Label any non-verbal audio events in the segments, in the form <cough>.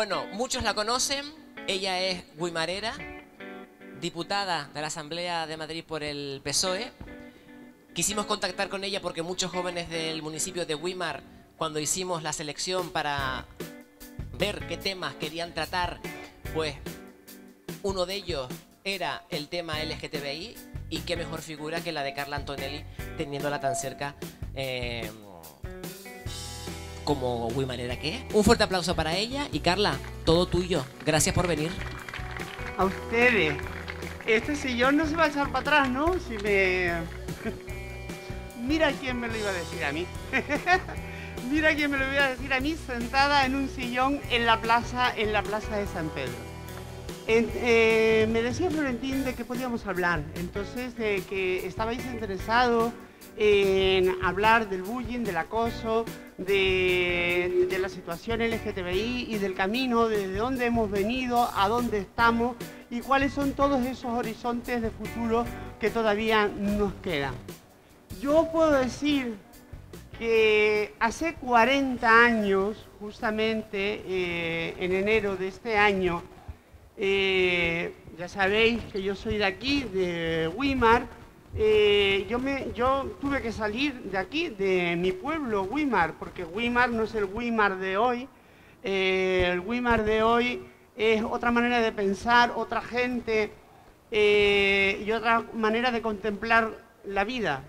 Bueno, muchos la conocen. Ella es Guimarera, diputada de la Asamblea de Madrid por el PSOE. Quisimos contactar con ella porque muchos jóvenes del municipio de Guimar, cuando hicimos la selección para ver qué temas querían tratar, pues uno de ellos era el tema LGTBI y qué mejor figura que la de Carla Antonelli teniéndola tan cerca. Eh, como Wimanera que Un fuerte aplauso para ella y Carla, todo tuyo. Gracias por venir. A ustedes. Este sillón no se va a echar para atrás, ¿no? Si me... <laughs> Mira quién me lo iba a decir a mí. <laughs> Mira quién me lo iba a decir a mí sentada en un sillón en la plaza, en la plaza de San Pedro. Eh, me decía Florentín de qué podíamos hablar, entonces de que estabais interesados en hablar del bullying, del acoso, de, la situación LGTBI y del camino, desde dónde hemos venido, a dónde estamos y cuáles son todos esos horizontes de futuro que todavía nos quedan. Yo puedo decir que hace 40 años, justamente eh, en enero de este año, eh, ya sabéis que yo soy de aquí, de Wimar, eh, yo, me, yo tuve que salir de aquí, de mi pueblo, Wimar, porque Wimar no es el Wimar de hoy. Eh, el Wimar de hoy es otra manera de pensar, otra gente eh, y otra manera de contemplar la vida.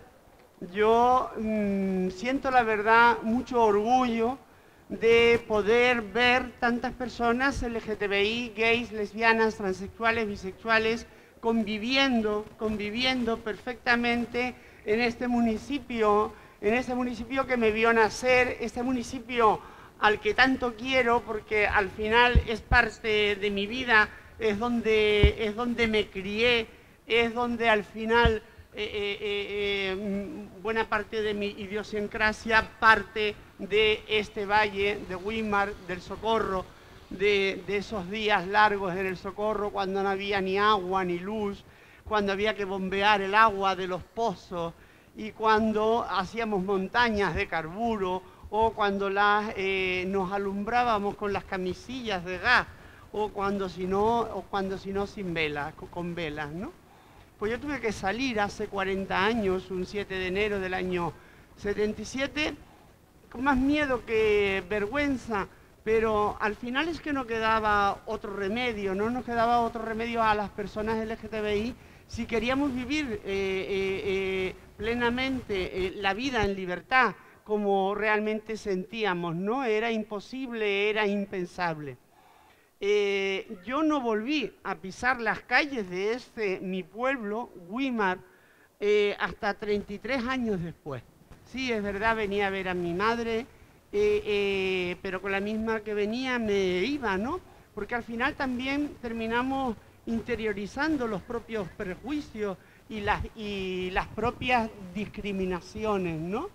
Yo mm, siento la verdad mucho orgullo de poder ver tantas personas LGTBI, gays, lesbianas, transexuales, bisexuales, conviviendo, conviviendo perfectamente en este municipio, en este municipio que me vio nacer, este municipio al que tanto quiero porque al final es parte de mi vida, es donde, es donde me crié, es donde al final eh, eh, eh, buena parte de mi idiosincrasia parte de este valle de Weimar, del Socorro, de, esos días largos en el socorro cuando no había ni agua ni luz, cuando había que bombear el agua de los pozos y cuando hacíamos montañas de carburo o cuando eh, nos alumbrábamos con las camisillas de gas o cuando si no, cuando si sin velas, con velas, ¿no? Pues yo tuve que salir hace 40 años, un 7 de enero del año 77, con más miedo que vergüenza, pero al final es que no quedaba otro remedio, no nos quedaba otro remedio a las personas LGTBI si queríamos vivir eh, eh, eh, plenamente la vida en libertad como realmente sentíamos, ¿no? Era imposible, era impensable. yo no volví a pisar las calles de este, mi pueblo, Wimar, hasta 33 años después. Sí, es verdad, venía a ver a mi madre, eh, eh, pero con la misma que venía me iba, ¿no? Porque al final también terminamos interiorizando los propios prejuicios y las, y las propias discriminaciones, ¿no?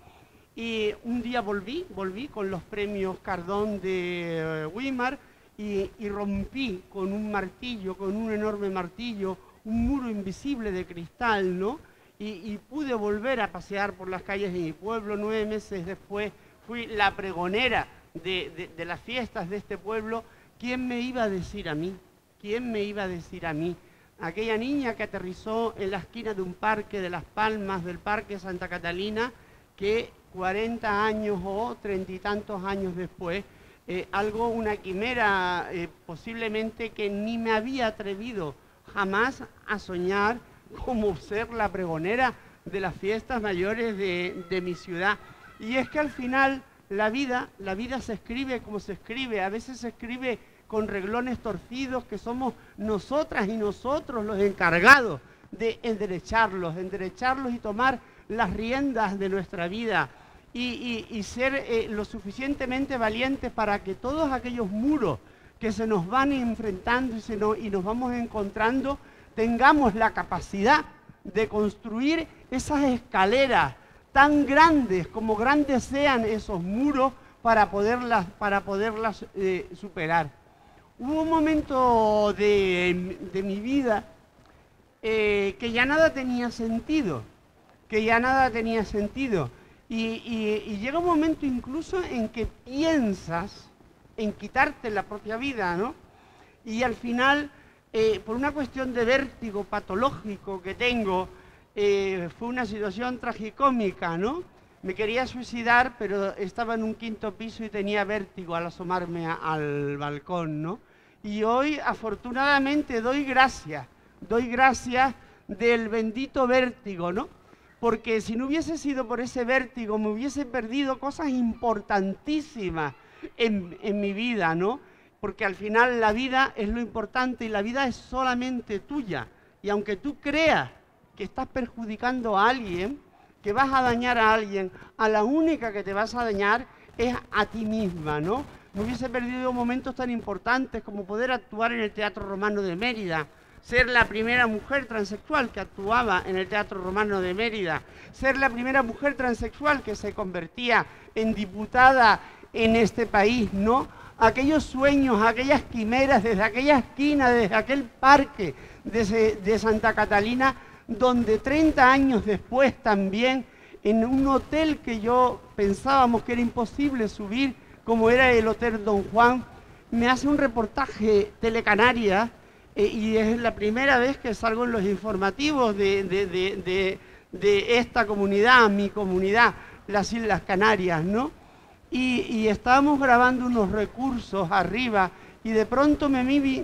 Y un día volví, volví con los premios Cardón de eh, Weimar y, rompí con un martillo, con un enorme martillo, un muro invisible de cristal, ¿no? y, pude volver a pasear por las calles de mi pueblo nueve meses después fui la pregonera de, las fiestas de este pueblo, ¿quién me iba a decir a mí? ¿Quién me iba a decir a mí? Aquella niña que aterrizó en la esquina de un parque de Las Palmas, del Parque Santa Catalina, que 40 años o treinta y tantos años después, eh, algo, una quimera eh, posiblemente que ni me había atrevido jamás a soñar como ser la pregonera de las fiestas mayores de, de mi ciudad. Y es que al final la vida, la vida se escribe como se escribe, a veces se escribe con reglones torcidos que somos nosotras y nosotros los encargados de enderecharlos, enderecharlos y tomar las riendas de nuestra vida y, ser eh, lo suficientemente valientes para que todos aquellos muros que se nos van enfrentando y nos vamos encontrando, tengamos la capacidad de construir esas escaleras tan grandes como grandes sean esos muros para poderlas, para poderlas eh, superar. Hubo un momento de, mi vida eh, que ya nada tenía sentido, que ya nada tenía sentido. Y, llega un momento incluso en que piensas en quitarte la propia vida, ¿no? Y al final, eh, por una cuestión de vértigo patológico que tengo, eh, fue una situación tragicómica, ¿no? Me quería suicidar, pero estaba en un quinto piso y tenía vértigo al asomarme al balcón, ¿no? Y hoy, afortunadamente, doy gracias, doy gracias del bendito vértigo, ¿no? Porque si no hubiese sido por ese vértigo, me hubiese perdido cosas importantísimas en mi vida, ¿no? Porque al final la vida es lo importante y la vida es solamente tuya. Y aunque tú creas que estás perjudicando a alguien, que vas a dañar a alguien, a la única que te vas a dañar es a ti misma, ¿no? Me hubiese perdido momentos tan importantes como poder actuar en el Teatro Romano de Mérida, ser la primera mujer transexual que actuaba en el Teatro Romano de Mérida, ser la primera mujer transexual que se convertía en diputada en este país, ¿no? Aquellos sueños, aquellas quimeras, desde aquella esquina, desde aquel parque de Santa Catalina, donde 30 años después también, en un hotel que yo pensábamos que era imposible subir, como era el Hotel Don Juan, me hace un reportaje Telecanarias eh, y es la primera vez que salgo en los informativos de, esta comunidad, mi comunidad, las Islas Canarias, ¿no? Y, estábamos grabando unos recursos arriba y de pronto me vi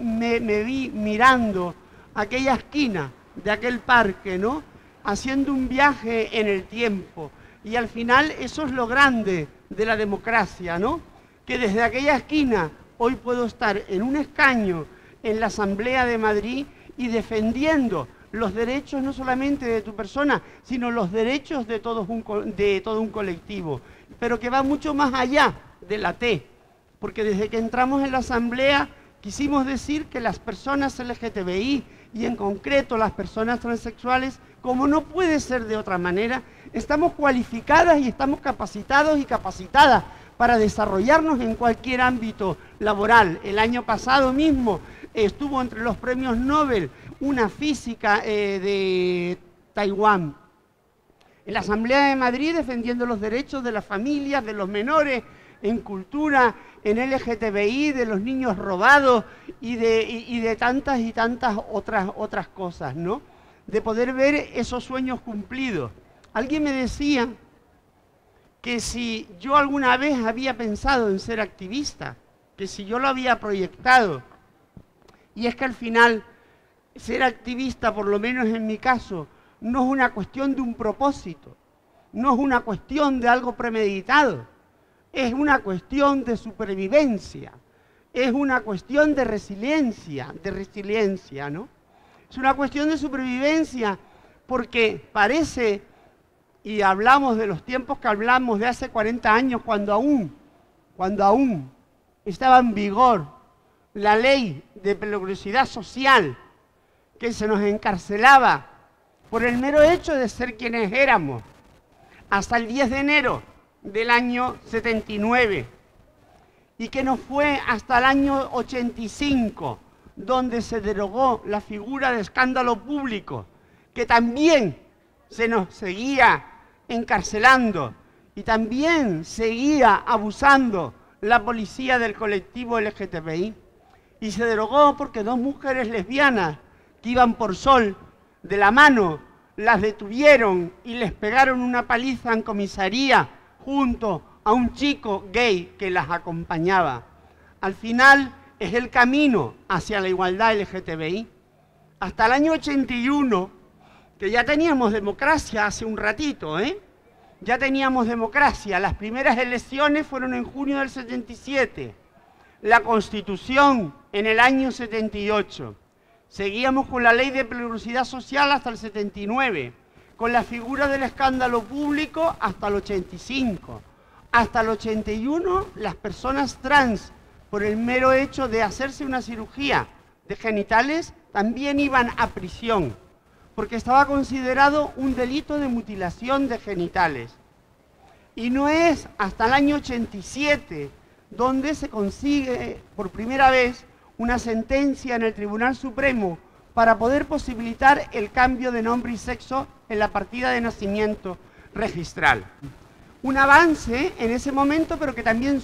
mirando aquella esquina de aquel parque, ¿no? Haciendo un viaje en el tiempo. Y al final eso es lo grande de la democracia, ¿no? Que desde aquella esquina hoy puedo estar en un escaño en la Asamblea de Madrid y defendiendo los derechos no solamente de tu persona, sino los derechos de, de todo un colectivo, pero que va mucho más allá de la T, porque desde que entramos en la Asamblea quisimos decir que las personas LGTBI, y en concreto las personas transexuales, como no puede ser de otra manera, estamos cualificadas y estamos capacitados y capacitadas para desarrollarnos en cualquier ámbito laboral. El año pasado mismo estuvo entre los premios Nobel una física eh, de Taiwán. En la Asamblea de Madrid defendiendo los derechos de las familias, de los menores, en cultura, en LGTBI, de los niños robados y de, de tantas y tantas otras, otras cosas, ¿no? De poder ver esos sueños cumplidos. Alguien me decía que si yo alguna vez había pensado en ser activista, que si yo lo había proyectado, y es que al final ser activista, por lo menos en mi caso, no es una cuestión de un propósito, no es una cuestión de algo premeditado, es una cuestión de supervivencia, es una cuestión de resiliencia, de resiliencia, ¿no? Es una cuestión de supervivencia porque parece, y hablamos de los tiempos que hablamos de hace 40 años, cuando aún, cuando aún estaba en vigor la ley de peligrosidad social, que se nos encarcelaba por el mero hecho de ser quienes éramos, hasta el 10 de enero del año 79 y que no fue hasta el año 85 donde se derogó la figura de escándalo público, que también se nos seguía encarcelando y también seguía abusando la policía del colectivo LGTBI. Y se derogó porque dos mujeres lesbianas que iban por sol de la mano las detuvieron y les pegaron una paliza en comisaría junto a un chico gay que las acompañaba. Al final es el camino hacia la igualdad LGTBI. Hasta el año 81, que ya teníamos democracia hace un ratito, ¿eh? ya teníamos democracia. Las primeras elecciones fueron en junio del 77. La constitución en el año 78. Seguíamos con la ley de pluralidad social hasta el 79 con la figura del escándalo público hasta el 85. Hasta el 81 las personas trans, por el mero hecho de hacerse una cirugía de genitales, también iban a prisión, porque estaba considerado un delito de mutilación de genitales. Y no es hasta el año 87 donde se consigue por primera vez una sentencia en el Tribunal Supremo para poder posibilitar el cambio de nombre y sexo en la partida de nacimiento registral. Un avance en ese momento, pero que también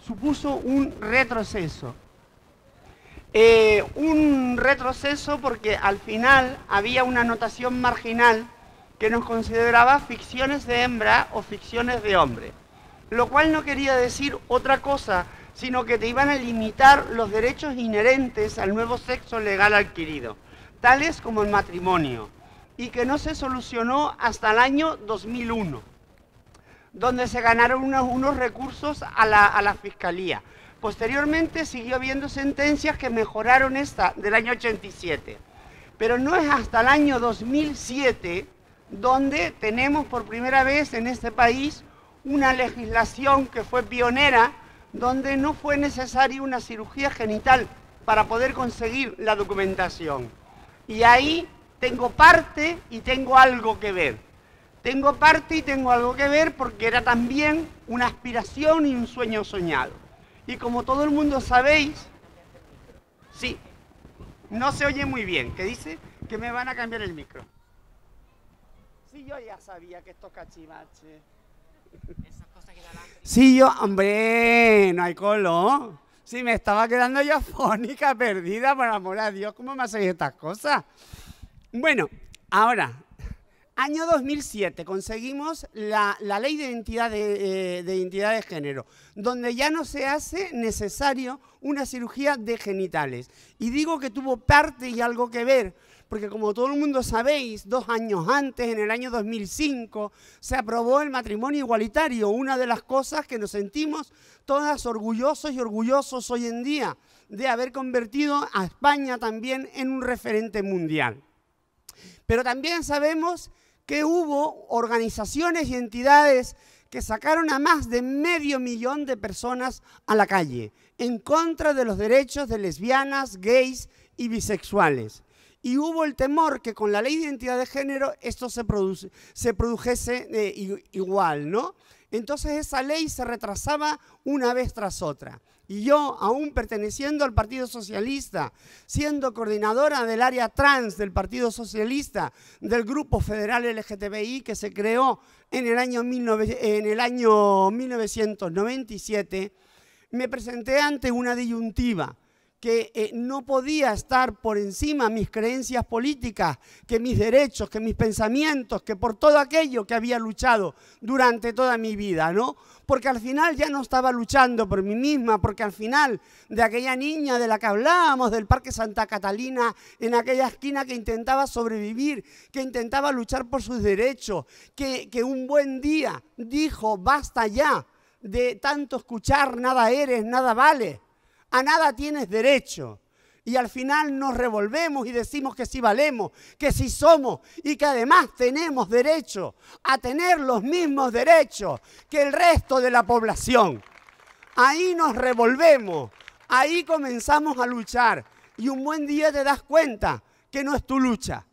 supuso un retroceso. Eh, un retroceso porque al final había una anotación marginal que nos consideraba ficciones de hembra o ficciones de hombre, lo cual no quería decir otra cosa, sino que te iban a limitar los derechos inherentes al nuevo sexo legal adquirido, tales como el matrimonio y que no se solucionó hasta el año 2001, donde se ganaron unos, recursos a la, a la Fiscalía. Posteriormente siguió habiendo sentencias que mejoraron esta del año 87, pero no es hasta el año 2007 donde tenemos por primera vez en este país una legislación que fue pionera, donde no fue necesaria una cirugía genital para poder conseguir la documentación. Y ahí tengo parte y tengo algo que ver. Tengo parte y tengo algo que ver porque era también una aspiración y un sueño soñado. Y como todo el mundo sabéis, sí, no se oye muy bien, que dice que me van a cambiar el micro. Sí, yo ya sabía que esto es cachivache. Sí, yo, hombre, no hay color. Sí, me estaba quedando yo fónica, perdida, por amor a Dios, ¿cómo me hacéis estas cosas? Bueno, ahora, año 2007, conseguimos la, ley de identidad de, eh, de de género, donde ya no se hace necesario una cirugía de genitales. Y digo que tuvo parte y algo que ver, porque como todo el mundo sabéis, dos años antes, en el año 2005, se aprobó el matrimonio igualitario, una de las cosas que nos sentimos todas orgullosos y orgullosos hoy en día de haber convertido a España también en un referente mundial. Pero también sabemos que hubo organizaciones y entidades que sacaron a más de medio millón de personas a la calle en contra de los derechos de lesbianas, gays y bisexuales. Y hubo el temor que con la ley de identidad de género esto se, produjese eh, igual, ¿no? Entonces esa ley se retrasaba una vez tras otra y yo, aún perteneciendo al Partido Socialista, siendo coordinadora del área trans del Partido Socialista, del Grupo Federal LGTBI que se creó en el año, en el año 1997, me presenté ante una disyuntiva que eh, no podía estar por encima mis creencias políticas, que mis derechos, que mis pensamientos, que por todo aquello que había luchado durante toda mi vida, ¿no? Porque al final ya no estaba luchando por mí misma, porque al final de aquella niña de la que hablábamos, del Parque Santa Catalina, en aquella esquina que intentaba sobrevivir, que intentaba luchar por sus derechos, que un buen día dijo, basta ya de tanto escuchar, nada eres, nada vale a nada tienes derecho. Y al final nos revolvemos y decimos que sí valemos, que sí somos y que además tenemos derecho a tener los mismos derechos que el resto de la población. Ahí nos revolvemos, ahí comenzamos a luchar y un buen día te das cuenta que no es tu lucha,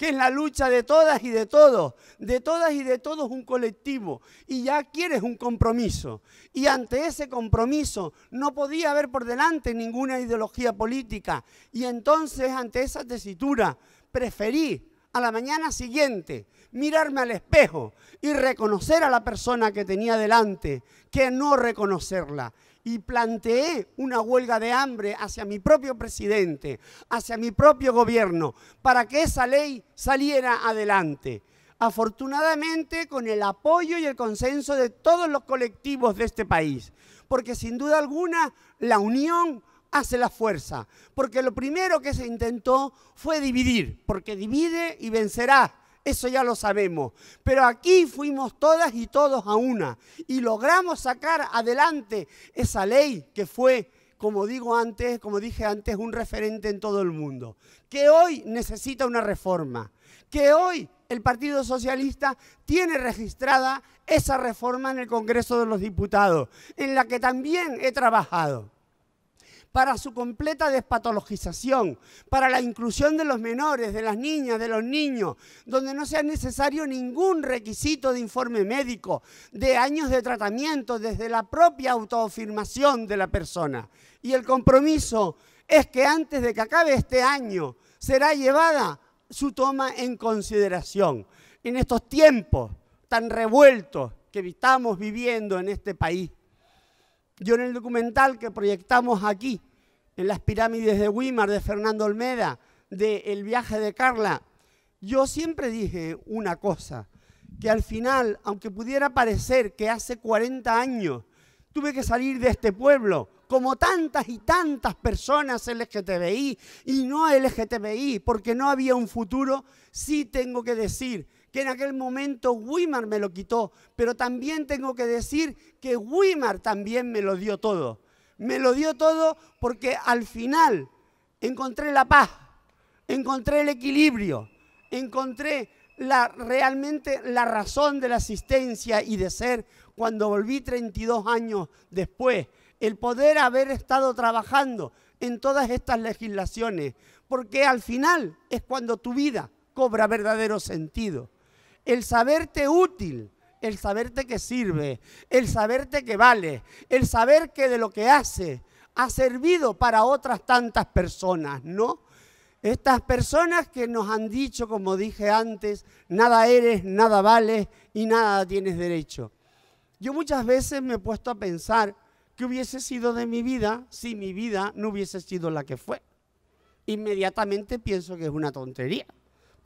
que es la lucha de todas y de todos, de todas y de todos un colectivo, y ya quieres un compromiso. Y ante ese compromiso no podía haber por delante ninguna ideología política, y entonces ante esa tesitura preferí a la mañana siguiente mirarme al espejo y reconocer a la persona que tenía delante que no reconocerla y planteé una huelga de hambre hacia mi propio presidente, hacia mi propio gobierno, para que esa ley saliera adelante. Afortunadamente con el apoyo y el consenso de todos los colectivos de este país, porque sin duda alguna la unión hace la fuerza, porque lo primero que se intentó fue dividir, porque divide y vencerá eso ya lo sabemos. Pero aquí fuimos todas y todos a una y logramos sacar adelante esa ley que fue, como digo antes, como dije antes, un referente en todo el mundo, que hoy necesita una reforma, que hoy el Partido Socialista tiene registrada esa reforma en el Congreso de los Diputados, en la que también he trabajado para su completa despatologización, para la inclusión de los menores, de las niñas, de los niños, donde no sea necesario ningún requisito de informe médico, de años de tratamiento, desde la propia autoafirmación de la persona. Y el compromiso es que antes de que acabe este año será llevada su toma en consideración. En estos tiempos tan revueltos que estamos viviendo en este país, yo en el documental que proyectamos aquí, en las pirámides de Weimar, de Fernando Olmeda, de El viaje de Carla, yo siempre dije una cosa, que al final, aunque pudiera parecer que hace 40 años tuve que salir de este pueblo, como tantas y tantas personas LGTBI y no LGTBI, porque no había un futuro, sí tengo que decir que en aquel momento Wimar me lo quitó, pero también tengo que decir que Wimar también me lo dio todo. Me lo dio todo porque al final encontré la paz, encontré el equilibrio, encontré realmente la razón de la asistencia y de ser cuando volví 32 años después, el poder haber estado trabajando en todas estas legislaciones, porque al final es cuando tu vida cobra verdadero sentido el saberte útil, el saberte que sirve, el saberte que vale, el saber que de lo que hace ha servido para otras tantas personas, ¿no? Estas personas que nos han dicho, como dije antes, nada eres, nada vales y nada tienes derecho. Yo muchas veces me he puesto a pensar qué hubiese sido de mi vida si mi vida no hubiese sido la que fue. Inmediatamente pienso que es una tontería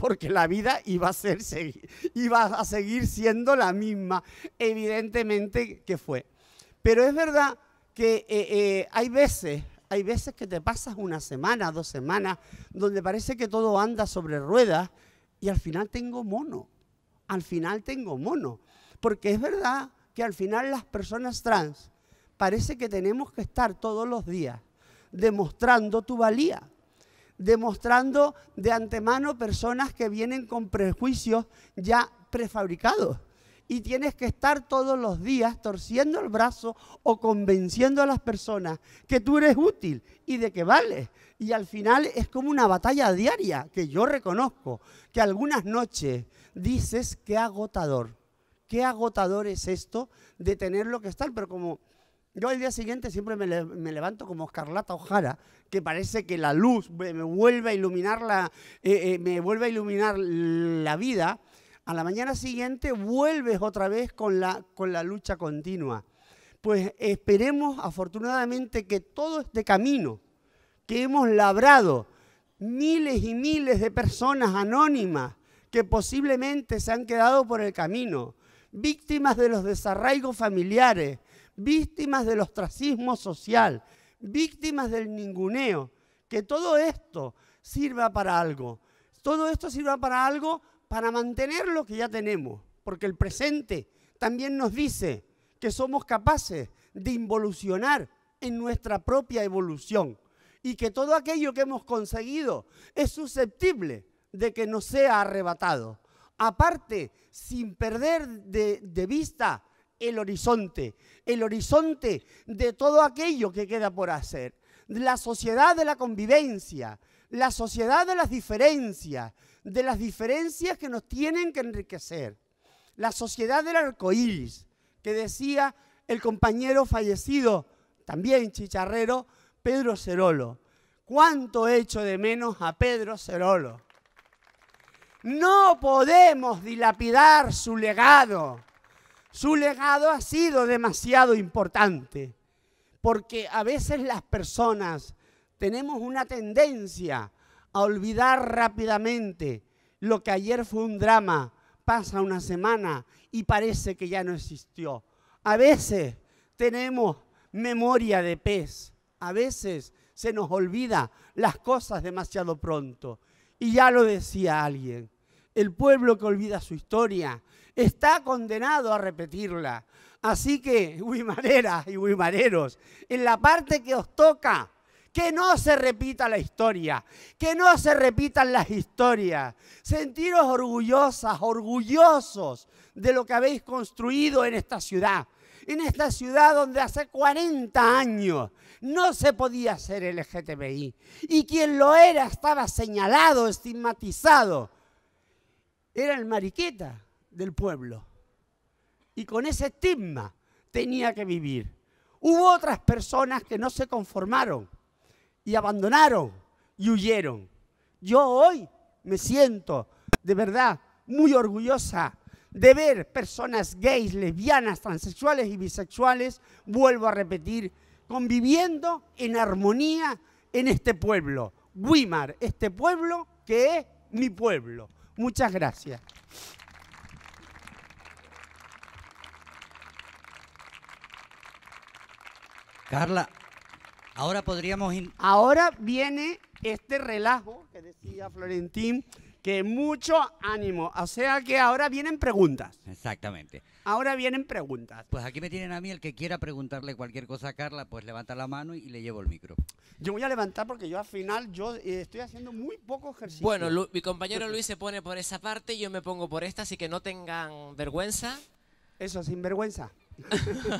porque la vida iba a, a seguir siendo la misma, evidentemente que fue. Pero es verdad que eh, eh, hay veces, hay veces que te pasas una semana, dos semanas, donde parece que todo anda sobre ruedas y al final tengo mono, al final tengo mono. Porque es verdad que al final las personas trans parece que tenemos que estar todos los días demostrando tu valía, demostrando de antemano personas que vienen con prejuicios ya prefabricados. Y tienes que estar todos los días torciendo el brazo o convenciendo a las personas que tú eres útil y de que vale Y al final es como una batalla diaria que yo reconozco, que algunas noches dices que agotador. Qué agotador es esto de tener lo que estar, pero como yo al día siguiente siempre me, levanto como escarlata Ojara, que parece que la luz me, vuelve a iluminar la, eh, eh, me vuelve a iluminar la vida. A la mañana siguiente vuelves otra vez con la, con la lucha continua. Pues esperemos afortunadamente que todo este camino que hemos labrado, miles y miles de personas anónimas que posiblemente se han quedado por el camino, víctimas de los desarraigos familiares, víctimas del ostracismo social, víctimas del ninguneo. Que todo esto sirva para algo. Todo esto sirva para algo para mantener lo que ya tenemos, porque el presente también nos dice que somos capaces de involucionar en nuestra propia evolución y que todo aquello que hemos conseguido es susceptible de que nos sea arrebatado. Aparte, sin perder de, de vista el horizonte, el horizonte de todo aquello que queda por hacer, la sociedad de la convivencia, la sociedad de las diferencias, de las diferencias que nos tienen que enriquecer, la sociedad del arcoíris, que decía el compañero fallecido, también chicharrero, Pedro Cerolo. ¿Cuánto echo de menos a Pedro Cerolo? No podemos dilapidar su legado. Su legado ha sido demasiado importante, porque a veces las personas tenemos una tendencia a olvidar rápidamente lo que ayer fue un drama, pasa una semana y parece que ya no existió. A veces tenemos memoria de pez, a veces se nos olvida las cosas demasiado pronto. Y ya lo decía alguien, el pueblo que olvida su historia está condenado a repetirla. Así que, <laughs> maneras y Wimareros, en la parte que os toca, que no se repita la historia, que no se repitan las historias. Sentiros orgullosas, orgullosos de lo que habéis construido en esta ciudad. En esta ciudad donde hace 40 años no se podía ser LGTBI. Y quien lo era estaba señalado, estigmatizado. Era el mariqueta del pueblo. Y con ese estigma tenía que vivir. Hubo otras personas que no se conformaron y abandonaron y huyeron. Yo hoy me siento de verdad muy orgullosa de ver personas gays, lesbianas, transexuales y bisexuales, vuelvo a repetir, conviviendo en armonía en este pueblo. Wimar, este pueblo que es mi pueblo. Muchas gracias. Carla, ahora podríamos... Ahora viene este relajo que decía Florentín, que mucho ánimo. O sea que ahora vienen preguntas. Exactamente. Ahora vienen preguntas. Pues aquí me tienen a mí, el que quiera preguntarle cualquier cosa a Carla, pues levanta la mano y le llevo el micro. Yo voy a levantar porque yo al final yo eh, estoy haciendo muy poco ejercicio. Bueno, mi compañero Luis se pone por esa parte, y yo me pongo por esta, así que no tengan vergüenza. Eso, sin vergüenza. <laughs>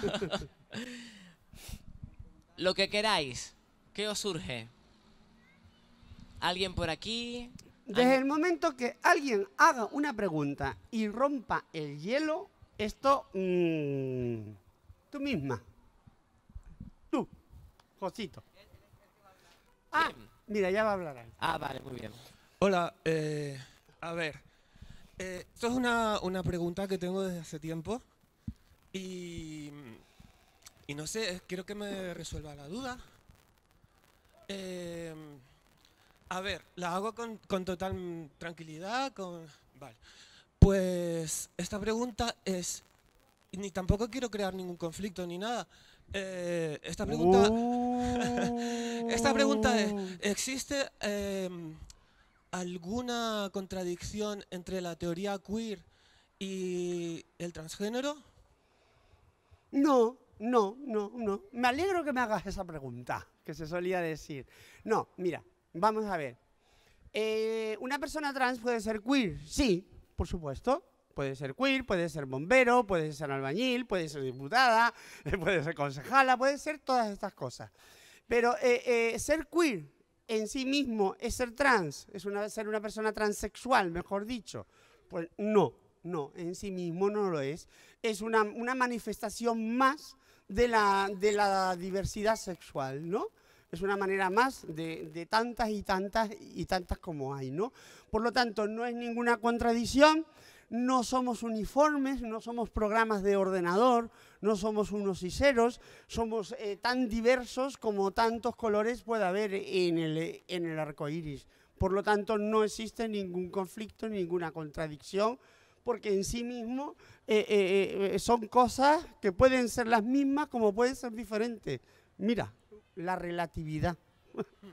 Lo que queráis. ¿Qué os surge? ¿Alguien por aquí? Desde el momento que alguien haga una pregunta y rompa el hielo, esto... Mm, tú misma. Tú, Josito. Ah, mira, ya va a hablar. Ah, vale, muy bien. Hola, eh, a ver. Eh, esto es una, una pregunta que tengo desde hace tiempo. Y y no sé, quiero que me resuelva la duda. Em, a ver, la hago con, total tranquilidad, Vale. Pues esta pregunta es... Ni tampoco quiero crear ningún conflicto ni nada. Eh, esta pregunta... <laughs> esta pregunta es, uh. ¿existe em, alguna contradicción entre la teoría queer y el transgénero? No, no, no, no. Me alegro que me hagas esa pregunta, que se solía decir. No, mira, vamos a ver. Eh, ¿Una persona trans puede ser queer? Sí, por supuesto. Puede ser queer, puede ser bombero, puede ser albañil, puede ser diputada, <laughs> puede ser concejala, puede ser todas estas cosas. Pero eh, eh, ser queer en sí mismo es ser trans, es una, ser una persona transexual, mejor dicho. Pues no, no, en sí mismo no lo es. Es una, una manifestación más de la, diversidad sexual, ¿no? es una manera más de, tantas y tantas y tantas como hay, ¿no? Por lo tanto, no es ninguna contradicción, no somos uniformes, no somos programas de ordenador, no somos unos y ceros, somos eh, tan diversos como tantos colores puede haber en el, en el arco iris. Por lo tanto, no existe ningún conflicto, ninguna contradicción, porque en sí mismo eh, eh, eh, son cosas que pueden ser las mismas como pueden ser diferentes. Mira, la relatividad. <laughs>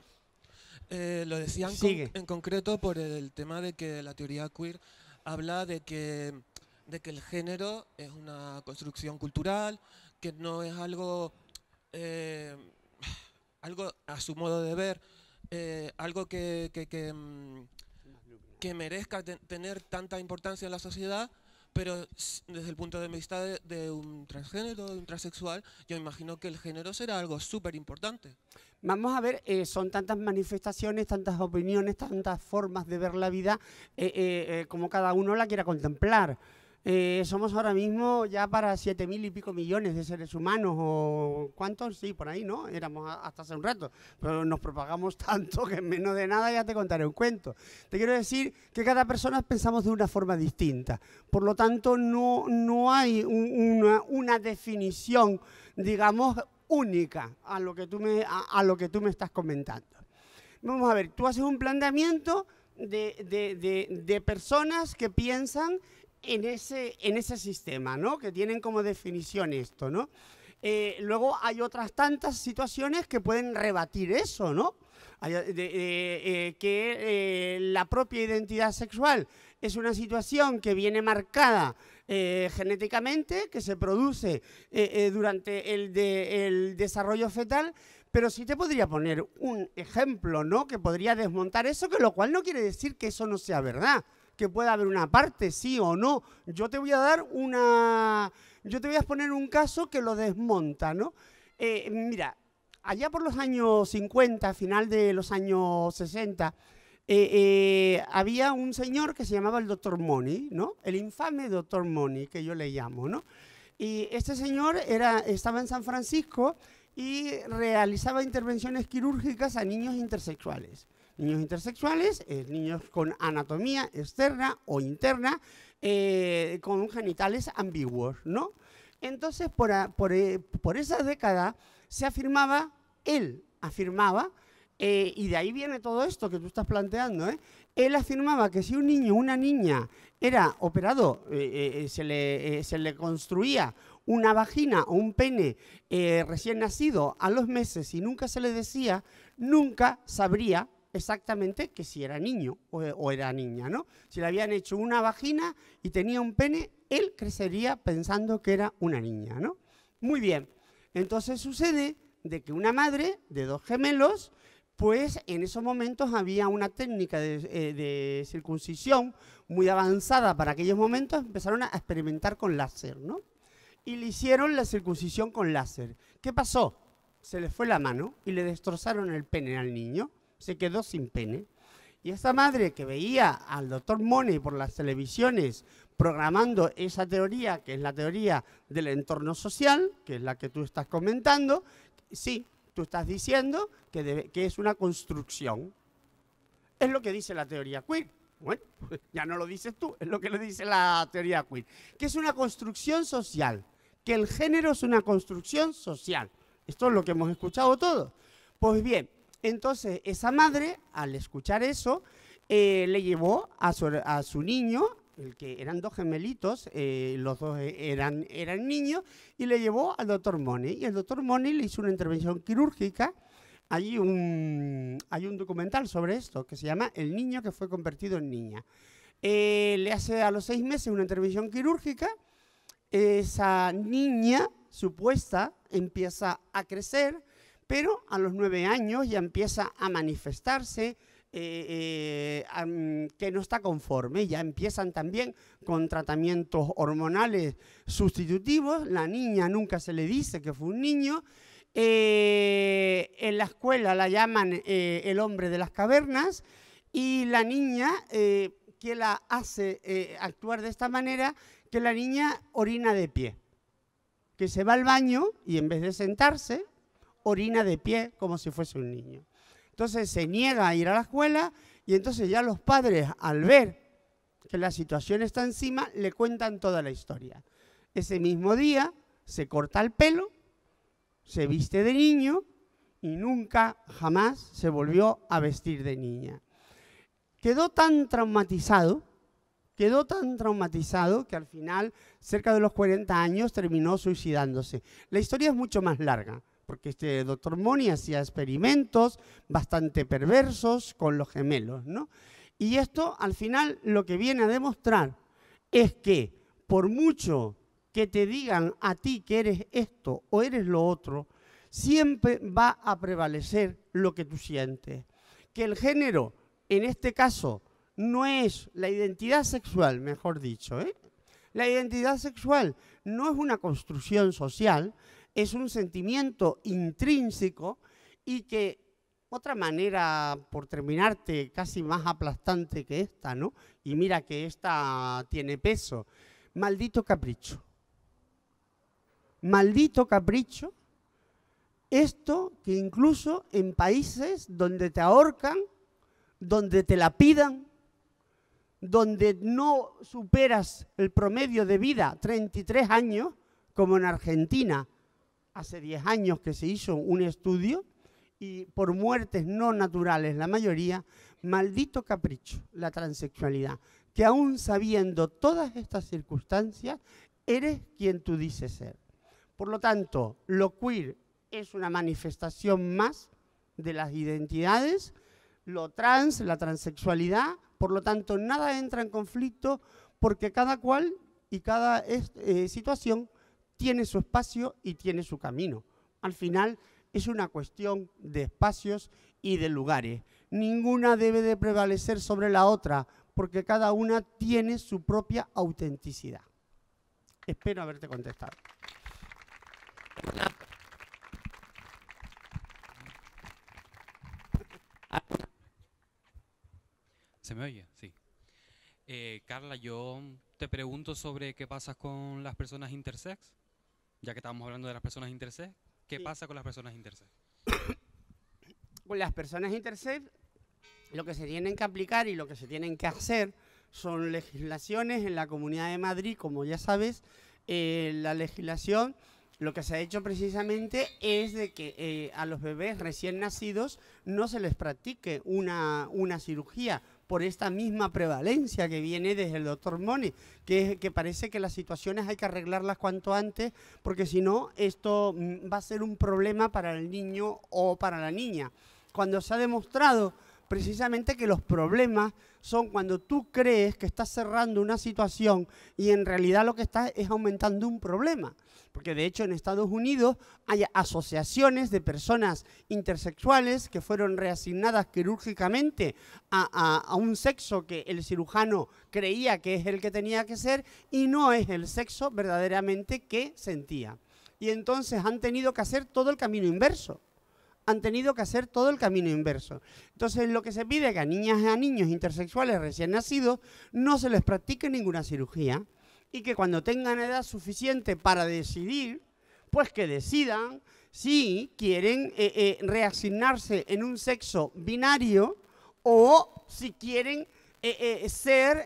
lo decían en concreto por el tema de que la teoría queer habla de que, el género es una construcción cultural, que no es algo, algo a su modo de ver, algo que mm, que merezca tener tanta importancia en la sociedad, pero desde el punto de vista de, un transgénero, de un transexual, yo imagino que el género será algo súper importante. Vamos a ver, eh, son tantas manifestaciones, tantas opiniones, tantas formas de ver la vida, eh, eh, como cada uno la quiera contemplar. Eh, somos ahora mismo ya para siete mil y pico millones de seres humanos, o cuántos, sí, por ahí, ¿no? Éramos hasta hace un rato, pero nos propagamos <laughs> tanto que menos de nada ya te contaré un cuento. Te quiero decir que cada persona pensamos de una forma distinta, por lo tanto no, no hay una, definición, digamos, única a lo que tú me, a, lo que tú me estás comentando. Vamos a ver, tú haces un planteamiento de, de, de, de personas que piensan en ese, en ese sistema, ¿no? Que tienen como definición esto, ¿no? Eh, luego hay otras tantas situaciones que pueden rebatir eso, ¿no? Eh, eh, que la propia identidad sexual es una situación que viene marcada genéticamente, que se produce durante el, el desarrollo fetal, pero sí te podría poner un ejemplo, ¿no? Que podría desmontar eso, que lo cual no quiere decir que eso no sea verdad que pueda haber una parte, sí o no. Yo te voy a dar una... Yo te voy a exponer un caso que lo desmonta, ¿no? Eh, mira, allá por los años 50, final de los años 60, eh, eh, había un señor que se llamaba el doctor Moni, ¿no? El infame doctor Moni, que yo le llamo, ¿no? Y este señor era, estaba en San Francisco y realizaba intervenciones quirúrgicas a niños intersexuales niños intersexuales, eh, niños con anatomía externa o interna, eh, con genitales ambiguos, ¿no? Entonces, eh, por, esa década se afirmaba, él afirmaba, y de ahí viene todo esto que tú estás planteando, ¿eh? él afirmaba que si un niño o una niña era operado, se le, construía una vagina o un pene recién nacido a los meses y nunca se le decía, nunca sabría exactamente que si era niño o, era niña, ¿no? Si le habían hecho una vagina y tenía un pene, él crecería pensando que era una niña, ¿no? Muy bien. Entonces sucede de que una madre de dos gemelos, pues en esos momentos había una técnica de, eh, de circuncisión muy avanzada para aquellos momentos, empezaron a experimentar con láser, ¿no? Y le hicieron la circuncisión con láser. ¿Qué pasó? Se le fue la mano y le destrozaron el pene al niño se quedó sin pene. Y esa madre que veía al doctor Money por las televisiones programando esa teoría, que es la teoría del entorno social, que es la que tú estás comentando, sí, tú estás diciendo que, que es una construcción. Es lo que dice la teoría queer. Bueno, <laughs> ya no lo dices tú, es lo que le dice la teoría queer. Que es una construcción social, que el género es una construcción social. Esto es lo que hemos escuchado todos. Pues bien, entonces, esa madre, al escuchar eso, eh, le llevó a su, niño, el que eran dos gemelitos, eh, los dos e-, eran, eran niños, y le llevó al doctor Moni. Y el doctor Moni le hizo una intervención quirúrgica. Hay un, hay un documental sobre esto que se llama El niño que fue convertido en niña. Eh, le hace a los seis meses una intervención quirúrgica. Esa niña supuesta empieza a crecer, pero a los nueve años ya empieza a manifestarse eh, eh, que no está conforme, ya empiezan también con tratamientos hormonales sustitutivos, la niña nunca se le dice que fue un niño, eh, en la escuela la llaman el hombre de las cavernas y la niña que la hace actuar de esta manera, que la niña orina de pie, que se va al baño y en vez de sentarse, orina de pie como si fuese un niño. Entonces se niega a ir a la escuela y entonces ya los padres, al ver que la situación está encima, le cuentan toda la historia. Ese mismo día se corta el pelo, se viste de niño y nunca, jamás se volvió a vestir de niña. Quedó tan traumatizado, quedó tan traumatizado que al final, cerca de los 40 años, terminó suicidándose. La historia es mucho más larga porque este doctor Moni hacía experimentos bastante perversos con los gemelos, ¿no? Y esto al final lo que viene a demostrar es que por mucho que te digan a ti que eres esto o eres lo otro, siempre va a prevalecer lo que tú sientes. Que el género, en este caso, no es la identidad sexual, mejor dicho. ¿eh? La identidad sexual no es una construcción social, es un sentimiento intrínseco y que otra manera, por terminarte, casi más aplastante que esta, ¿no? Y mira que esta tiene peso. Maldito capricho. Maldito capricho. Esto que incluso en países donde te ahorcan, donde te la pidan, donde no superas el promedio de vida, 33 años, como en Argentina, hace 10 años que se hizo un estudio y por muertes no naturales, la mayoría, maldito capricho, la transexualidad, que aún sabiendo todas estas circunstancias, eres quien tú dices ser. Por lo tanto, lo queer es una manifestación más de las identidades, lo trans, la transexualidad, por lo tanto, nada entra en conflicto porque cada cual y cada eh, situación tiene su espacio y tiene su camino. Al final es una cuestión de espacios y de lugares. Ninguna debe de prevalecer sobre la otra porque cada una tiene su propia autenticidad. Espero haberte contestado. ¿Se me oye? Sí. Eh, Carla, yo te pregunto sobre qué pasa con las personas intersex. Ya que estábamos hablando de las personas intersex, ¿qué pasa con las personas intersex? <coughs> Con las personas intersex, lo que se tienen que aplicar y lo que se tienen que hacer son legislaciones en la Comunidad de Madrid, como ya sabes, eh, la legislación lo que se ha hecho precisamente es de que eh, a los bebés recién nacidos no se les practique una cirugía, por esta misma prevalencia que viene desde el doctor Moni, que, que parece que las situaciones hay que arreglarlas cuanto antes, porque si no, esto mm, va a ser un problema para el niño o para la niña. Cuando se ha demostrado precisamente que los problemas son cuando tú crees que estás cerrando una situación y en realidad lo que estás es aumentando un problema. Porque de hecho en Estados Unidos hay asociaciones de personas intersexuales que fueron reasignadas quirúrgicamente a, a un sexo que el cirujano creía que es el que tenía que ser y no es el sexo verdaderamente que sentía. Y entonces han tenido que hacer todo el camino inverso han tenido que hacer todo el camino inverso. Entonces, lo que se pide es que a niñas y a niños intersexuales recién nacidos no se les practique ninguna cirugía y que cuando tengan edad suficiente para decidir, pues que decidan si quieren eh, eh, reasignarse en un sexo binario o si quieren eh, ser,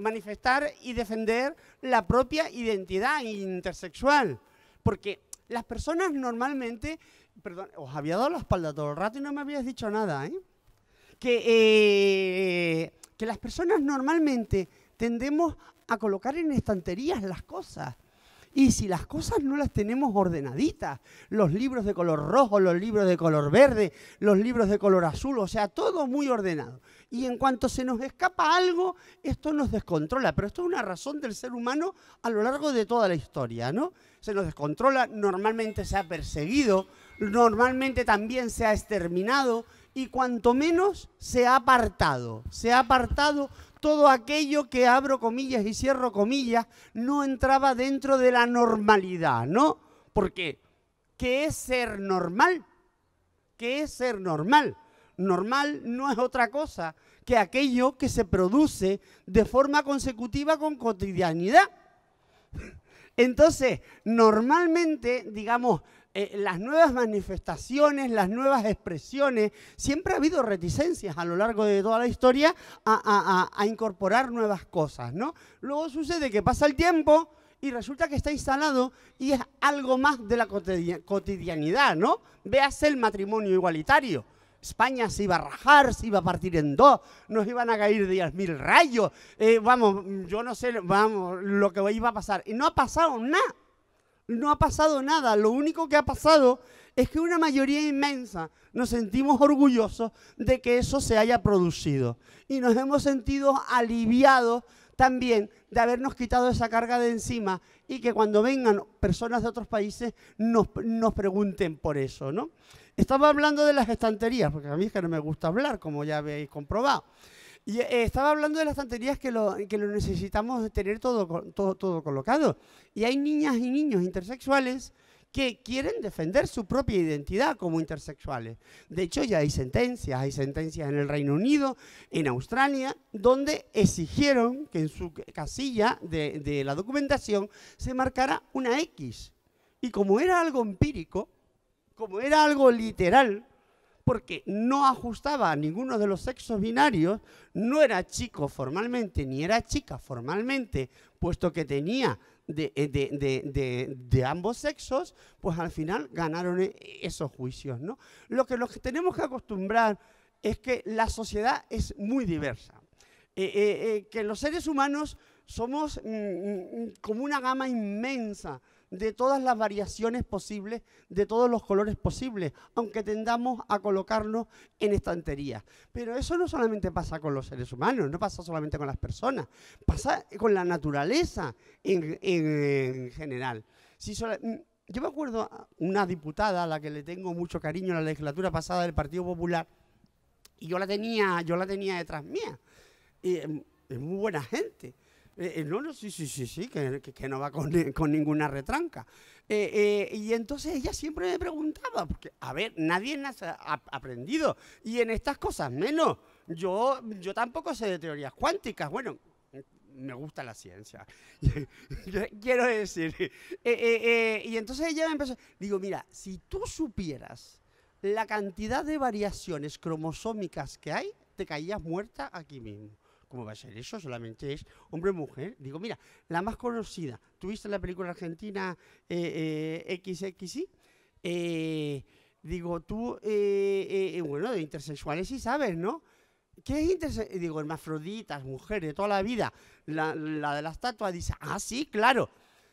manifestar y defender la propia identidad intersexual. Porque las personas normalmente perdón, os había dado la espalda todo el rato y no me habías dicho nada, ¿eh? Que, eh, que las personas normalmente tendemos a colocar en estanterías las cosas. Y si las cosas no las tenemos ordenaditas, los libros de color rojo, los libros de color verde, los libros de color azul, o sea, todo muy ordenado. Y en cuanto se nos escapa algo, esto nos descontrola. Pero esto es una razón del ser humano a lo largo de toda la historia, ¿no? Se nos descontrola, normalmente se ha perseguido normalmente también se ha exterminado y cuanto menos se ha apartado, se ha apartado todo aquello que abro comillas y cierro comillas no entraba dentro de la normalidad, ¿no? Porque ¿qué es ser normal? ¿Qué es ser normal? Normal no es otra cosa que aquello que se produce de forma consecutiva con cotidianidad. Entonces, normalmente, digamos, eh, las nuevas manifestaciones, las nuevas expresiones, siempre ha habido reticencias a lo largo de toda la historia a, incorporar nuevas cosas, ¿no? Luego sucede que pasa el tiempo y resulta que está instalado y es algo más de la cotidianidad, ¿no? Véase el matrimonio igualitario. España se iba a rajar, se iba a partir en dos, nos iban a caer días mil rayos. Eh, vamos, yo no sé, vamos, lo que iba a pasar. Y no ha pasado nada no ha pasado nada. Lo único que ha pasado es que una mayoría inmensa nos sentimos orgullosos de que eso se haya producido. Y nos hemos sentido aliviados también de habernos quitado esa carga de encima y que cuando vengan personas de otros países nos, pregunten por eso, ¿no? Estaba hablando de las estanterías, porque a mí es que no me gusta hablar, como ya habéis comprobado. Y eh, estaba hablando de las estanterías que lo, que lo necesitamos tener todo, todo, todo colocado. Y hay niñas y niños intersexuales que quieren defender su propia identidad como intersexuales. De hecho, ya hay sentencias, hay sentencias en el Reino Unido, en Australia, donde exigieron que en su casilla de, de la documentación se marcara una X. Y como era algo empírico, como era algo literal, porque no ajustaba a ninguno de los sexos binarios, no era chico formalmente ni era chica formalmente, puesto que tenía de, eh, ambos sexos, pues al final ganaron e, esos juicios. ¿no? Lo que tenemos que acostumbrar es que la sociedad es muy diversa, eh, eh, que los seres humanos somos mm, mm, mm, como una gama inmensa de todas las variaciones posibles, de todos los colores posibles, aunque tendamos a colocarnos en estanterías. Pero eso no solamente pasa con los seres humanos, no pasa solamente con las personas, pasa con la naturaleza en, general. Si mm, yo me acuerdo una diputada a la que le tengo mucho cariño en la legislatura pasada del Partido Popular, y yo la tenía, yo la tenía detrás mía. Mm, es muy buena gente. Eh, eh, no, no, sí, sí, sí, sí, que, no va con, <laughs> ninguna retranca. Eh, y entonces ella siempre me preguntaba, porque, a ver, nadie ha, aprendido, y en estas cosas menos. Yo, yo tampoco sé de teorías cuánticas, bueno, me gusta la ciencia. <laughs> Quiero decir. y entonces ella me empezó. Digo, mira, si tú supieras la cantidad de variaciones cromosómicas que hay, te caías muerta aquí mismo. ¿Cómo va a ser eso? Solamente es hombre-mujer. Digo, mira, la más conocida, ¿tuviste la película argentina eh, eh XXI? Eh, digo, tú, eh, bueno, de intersexuales sí sabes, ¿no? ¿Qué es intersexual? Digo, hermafroditas, mujeres, de toda la vida. La, de la estatua dice, ah, sí, claro.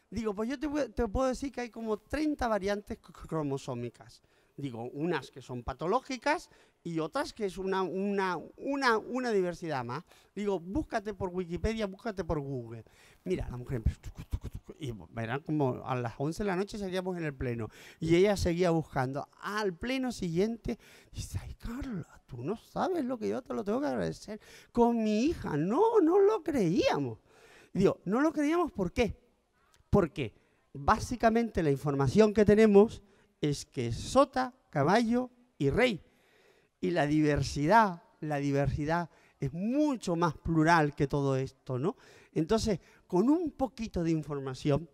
Digo, pues yo te, te puedo decir que hay como 30 variantes cromosómicas. Digo, unas que son patológicas y otras que es una, una, una, una diversidad más. Digo, búscate por Wikipedia, búscate por Google. Mira, la mujer y verán como a las 11 de la noche salíamos en el pleno y ella seguía buscando. Al pleno siguiente dice, ay Carla, tú no sabes lo que yo te lo tengo que agradecer con mi hija. No, no lo creíamos. digo, no lo creíamos, ¿por qué? Porque básicamente la información que tenemos es que es sota, caballo y rey. Y la diversidad, la diversidad es mucho más plural que todo esto, ¿no? Entonces, con un poquito de información,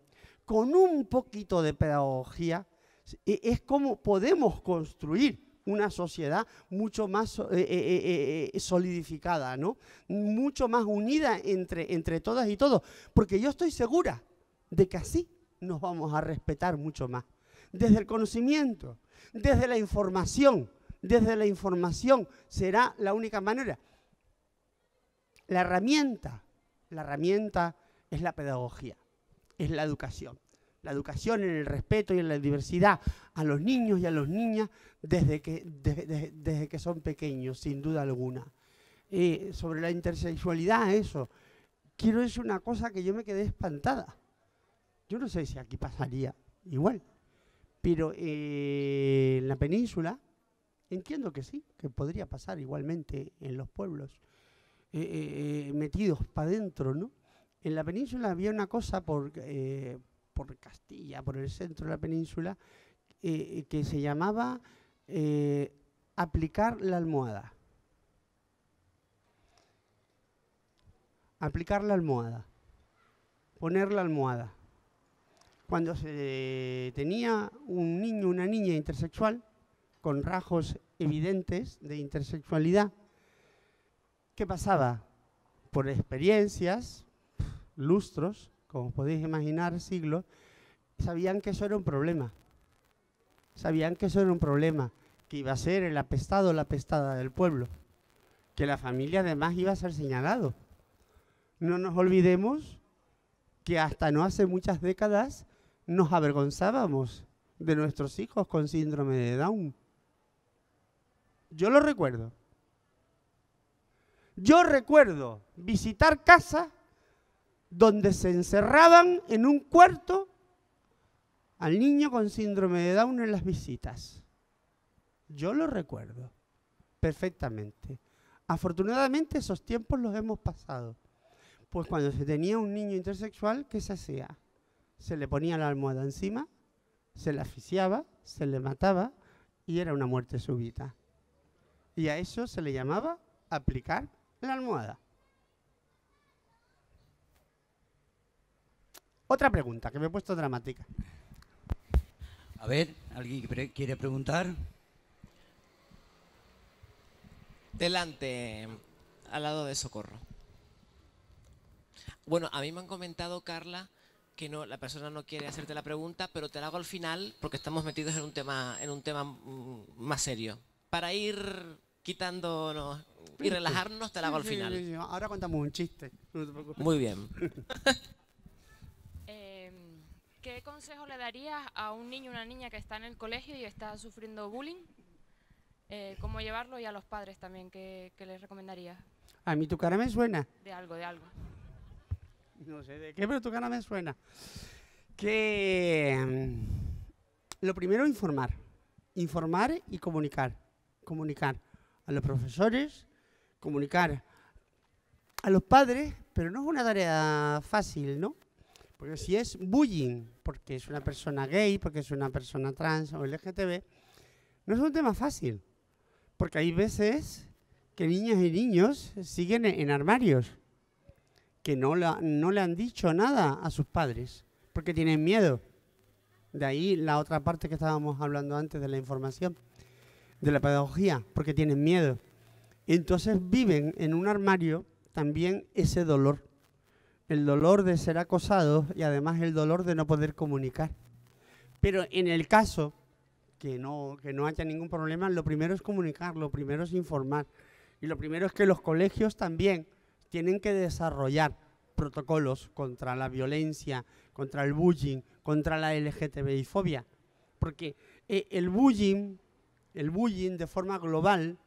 con un poquito de pedagogía, e-, es como podemos construir una sociedad mucho más eh, eh, eh, solidificada, ¿no? Mucho más unida entre, entre todas y todos. Porque yo estoy segura de que así nos vamos a respetar mucho más desde el conocimiento, desde la información. Desde la información será la única manera. La herramienta, la herramienta es la pedagogía, es la educación. La educación en el respeto y en la diversidad a los niños y a las niñas desde que, desde que son pequeños, sin duda alguna. Eh, sobre la intersexualidad, eso. Quiero decir una cosa que yo me quedé espantada. Yo no sé si aquí pasaría igual. Pero eh, en la península, entiendo que sí, que podría pasar igualmente en los pueblos eh, eh, metidos para adentro, ¿no? En la península había una cosa por Castilla, por el centro de la península, que se llamaba aplicar la almohada. Aplicar la almohada. Poner la almohada cuando se tenía un niño, una niña intersexual, con rasgos evidentes de intersexualidad, ¿qué pasaba? Por experiencias, lustros, como podéis imaginar, siglos, sabían que eso era un problema. Sabían que eso era un problema, que iba a ser el apestado o la apestada del pueblo, que la familia además iba a ser señalado. No nos olvidemos que hasta no hace muchas décadas nos avergonzábamos de nuestros hijos con síndrome de Down. Yo lo recuerdo. Yo recuerdo visitar casas donde se encerraban en un cuarto al niño con síndrome de Down en las visitas. Yo lo recuerdo perfectamente. Afortunadamente esos tiempos los hemos pasado. Pues cuando se tenía un niño intersexual, ¿qué se hacía? se le ponía la almohada encima, se le asfixiaba, se le mataba y era una muerte súbita. Y a eso se le llamaba aplicar la almohada. Otra pregunta, que me he puesto dramática. A ver, ¿alguien quiere preguntar? Delante, al lado de Socorro. Bueno, a mí me han comentado, Carla, que no, la persona no quiere hacerte la pregunta, pero te la hago al final porque estamos metidos en un tema, en un tema mm, más serio. Para ir quitándonos y relajarnos, te la hago al final. Ahora contamos un chiste. Muy bien. <laughs> Em, ¿Qué consejo le darías a un niño una niña que está en el colegio y está sufriendo bullying? Eh, ¿Cómo llevarlo y a los padres también? ¿Qué, qué les recomendarías? A mí tu cara me suena. De algo, de algo no sé de qué, pero tu cara me suena. Que mm, lo primero, informar. Informar y comunicar. Comunicar a los profesores, comunicar a los padres, pero no es una tarea fácil, ¿no? Porque si es bullying, porque es una persona gay, porque es una persona trans o LGTB, no es un tema fácil. Porque hay veces que niñas y niños siguen en armarios que no, la, no le han dicho nada a sus padres, porque tienen miedo. De ahí la otra parte que estábamos hablando antes de la información, de la pedagogía, porque tienen miedo. Entonces viven en un armario también ese dolor, el dolor de ser acosados y además el dolor de no poder comunicar. Pero en el caso que no, que no haya ningún problema, lo primero es comunicar, lo primero es informar. Y lo primero es que los colegios también tienen que desarrollar protocolos contra la violencia, contra el bullying, contra la LGTBI fobia. Porque eh, el bullying, el bullying de forma global,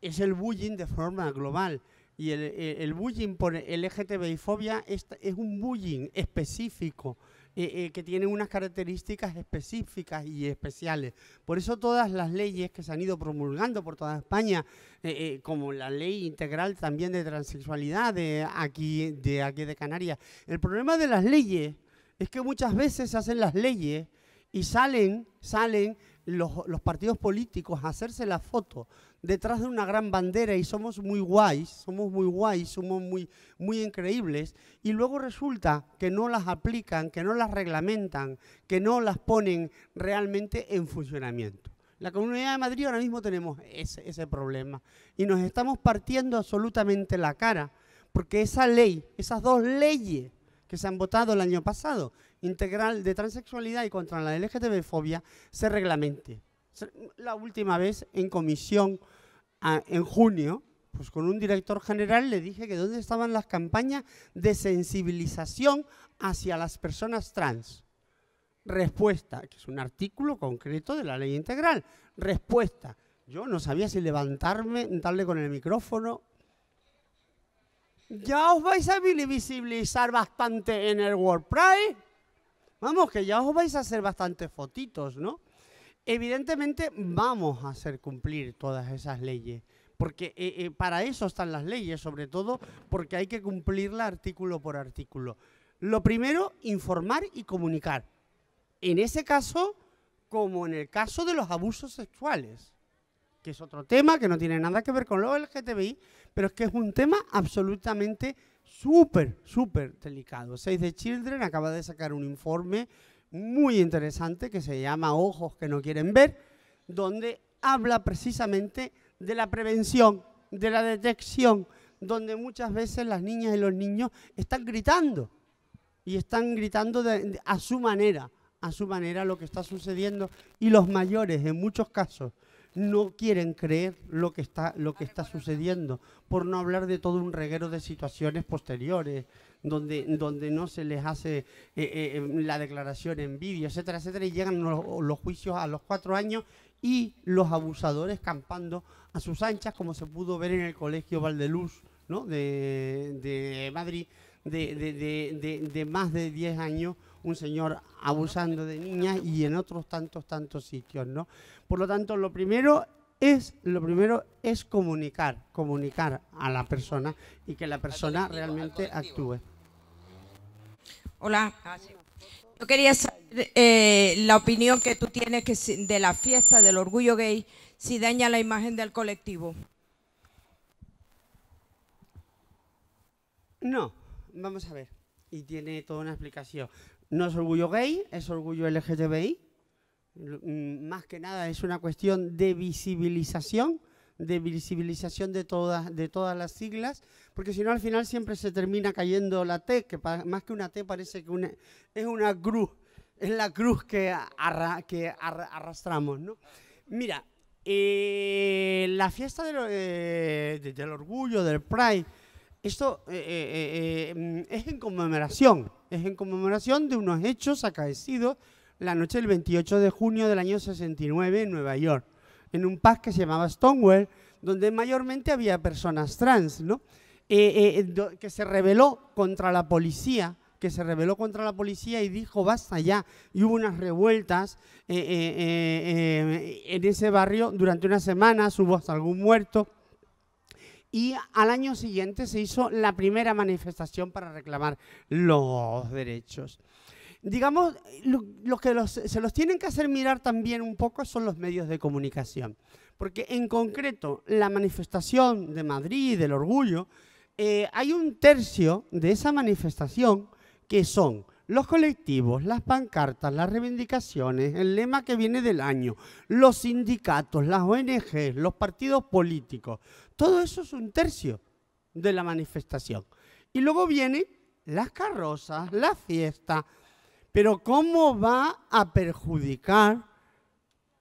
es el bullying de forma global. Y el, eh, bullying por LGTBI fobia es un bullying específico eh, eh, que tienen unas características específicas y especiales. Por eso todas las leyes que se han ido promulgando por toda España, eh, como la ley integral también de transexualidad de aquí, de aquí de Canarias, el problema de las leyes es que muchas veces se hacen las leyes y salen, salen los, partidos políticos hacerse la foto detrás de una gran bandera y somos muy guays, somos muy guays, somos muy, muy increíbles, y luego resulta que no las aplican, que no las reglamentan, que no las ponen realmente en funcionamiento. La Comunidad de Madrid ahora mismo tenemos ese problema y nos estamos partiendo absolutamente la cara porque esa ley, esas dos leyes que se han votado el año pasado, integral de transexualidad y contra la LGTB-fobia se reglamente. La última vez en comisión en junio, pues con un director general le dije que dónde estaban las campañas de sensibilización hacia las personas trans. Respuesta, que es un artículo concreto de la ley integral. Respuesta, yo no sabía si levantarme, darle con el micrófono. Ya os vais a visibilizar bastante en el WordPress. Vamos, que ya os vais a hacer bastantes fotitos, ¿no? Evidentemente vamos a hacer cumplir todas esas leyes, porque eh, eh, para eso están las leyes, sobre todo porque hay que cumplirla artículo por artículo. Lo primero, informar y comunicar. En ese caso, como en el caso de los abusos sexuales, que es otro tema que no tiene nada que ver con lo LGTBI, pero es que es un tema absolutamente súper, súper delicado. Seis de Children acaba de sacar un informe muy interesante que se llama Ojos que no quieren ver, donde habla precisamente de la prevención, de la detección, donde muchas veces las niñas y los niños están gritando y están gritando a su manera, a su manera lo que está sucediendo y los mayores en muchos casos no quieren creer lo que está, lo que está sucediendo, por no hablar de todo un reguero de situaciones posteriores, donde, donde no se les hace eh, eh, em, la declaración en vídeo, etcétera, etcétera, y llegan los, juicios a los cuatro años y los abusadores campando a sus anchas, como se pudo ver en el colegio Valdeluz ¿no? de, Madrid, de, más de diez años un señor abusando de niñas y en otros tantos, tantos sitios, ¿no? Por lo tanto, lo primero es, lo primero es comunicar, comunicar a la persona y que la persona realmente actúe. Hola. Yo quería saber eh, la opinión que tú tienes que de la fiesta del orgullo gay, si daña la imagen del colectivo. No, vamos a ver. Y tiene toda una explicación. No es orgullo gay, es orgullo LGTBI. Mm, más que nada es una cuestión de visibilización, de visibilización de todas, de todas las siglas, porque si no al final siempre se termina cayendo la T, que más que una T parece que es una cruz, es la cruz que, arrastramos. Mira, eh, la fiesta eh, del orgullo, del Pride, esto eh, eh, eh, mm, es en conmemoración, es en conmemoración de unos hechos acaecidos la noche del 28 de junio del año 69 en Nueva York, en un parque que se llamaba Stonewall, donde mayormente había personas trans, ¿no? que se rebeló contra la policía, que se rebeló contra la policía y dijo basta ya. Y hubo unas revueltas en ese barrio durante unas semanas, hubo hasta algún muerto y al año siguiente se hizo la primera manifestación para reclamar los derechos. Digamos, lo, que se los tienen que hacer mirar también un poco son los medios de comunicación, porque en concreto la manifestación de Madrid, del orgullo, eh, hay un tercio de esa manifestación que son los colectivos, las pancartas, las reivindicaciones, el lema que viene del año, los sindicatos, las ONG, los partidos políticos, todo eso es un tercio de la manifestación. Y luego vienen las carrozas, las fiestas, pero ¿cómo va a perjudicar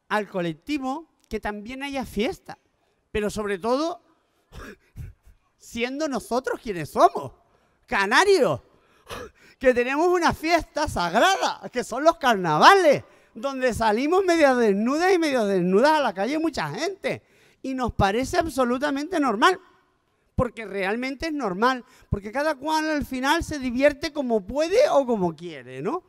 al colectivo que también haya fiesta? Pero sobre todo, <laughs> siendo nosotros quienes somos, canarios. <laughs> que tenemos una fiesta sagrada, que son los carnavales, donde salimos medio desnudas y medio desnudas a la calle mucha gente. Y nos parece absolutamente normal, porque realmente es normal, porque cada cual al final se divierte como puede o como quiere, ¿no?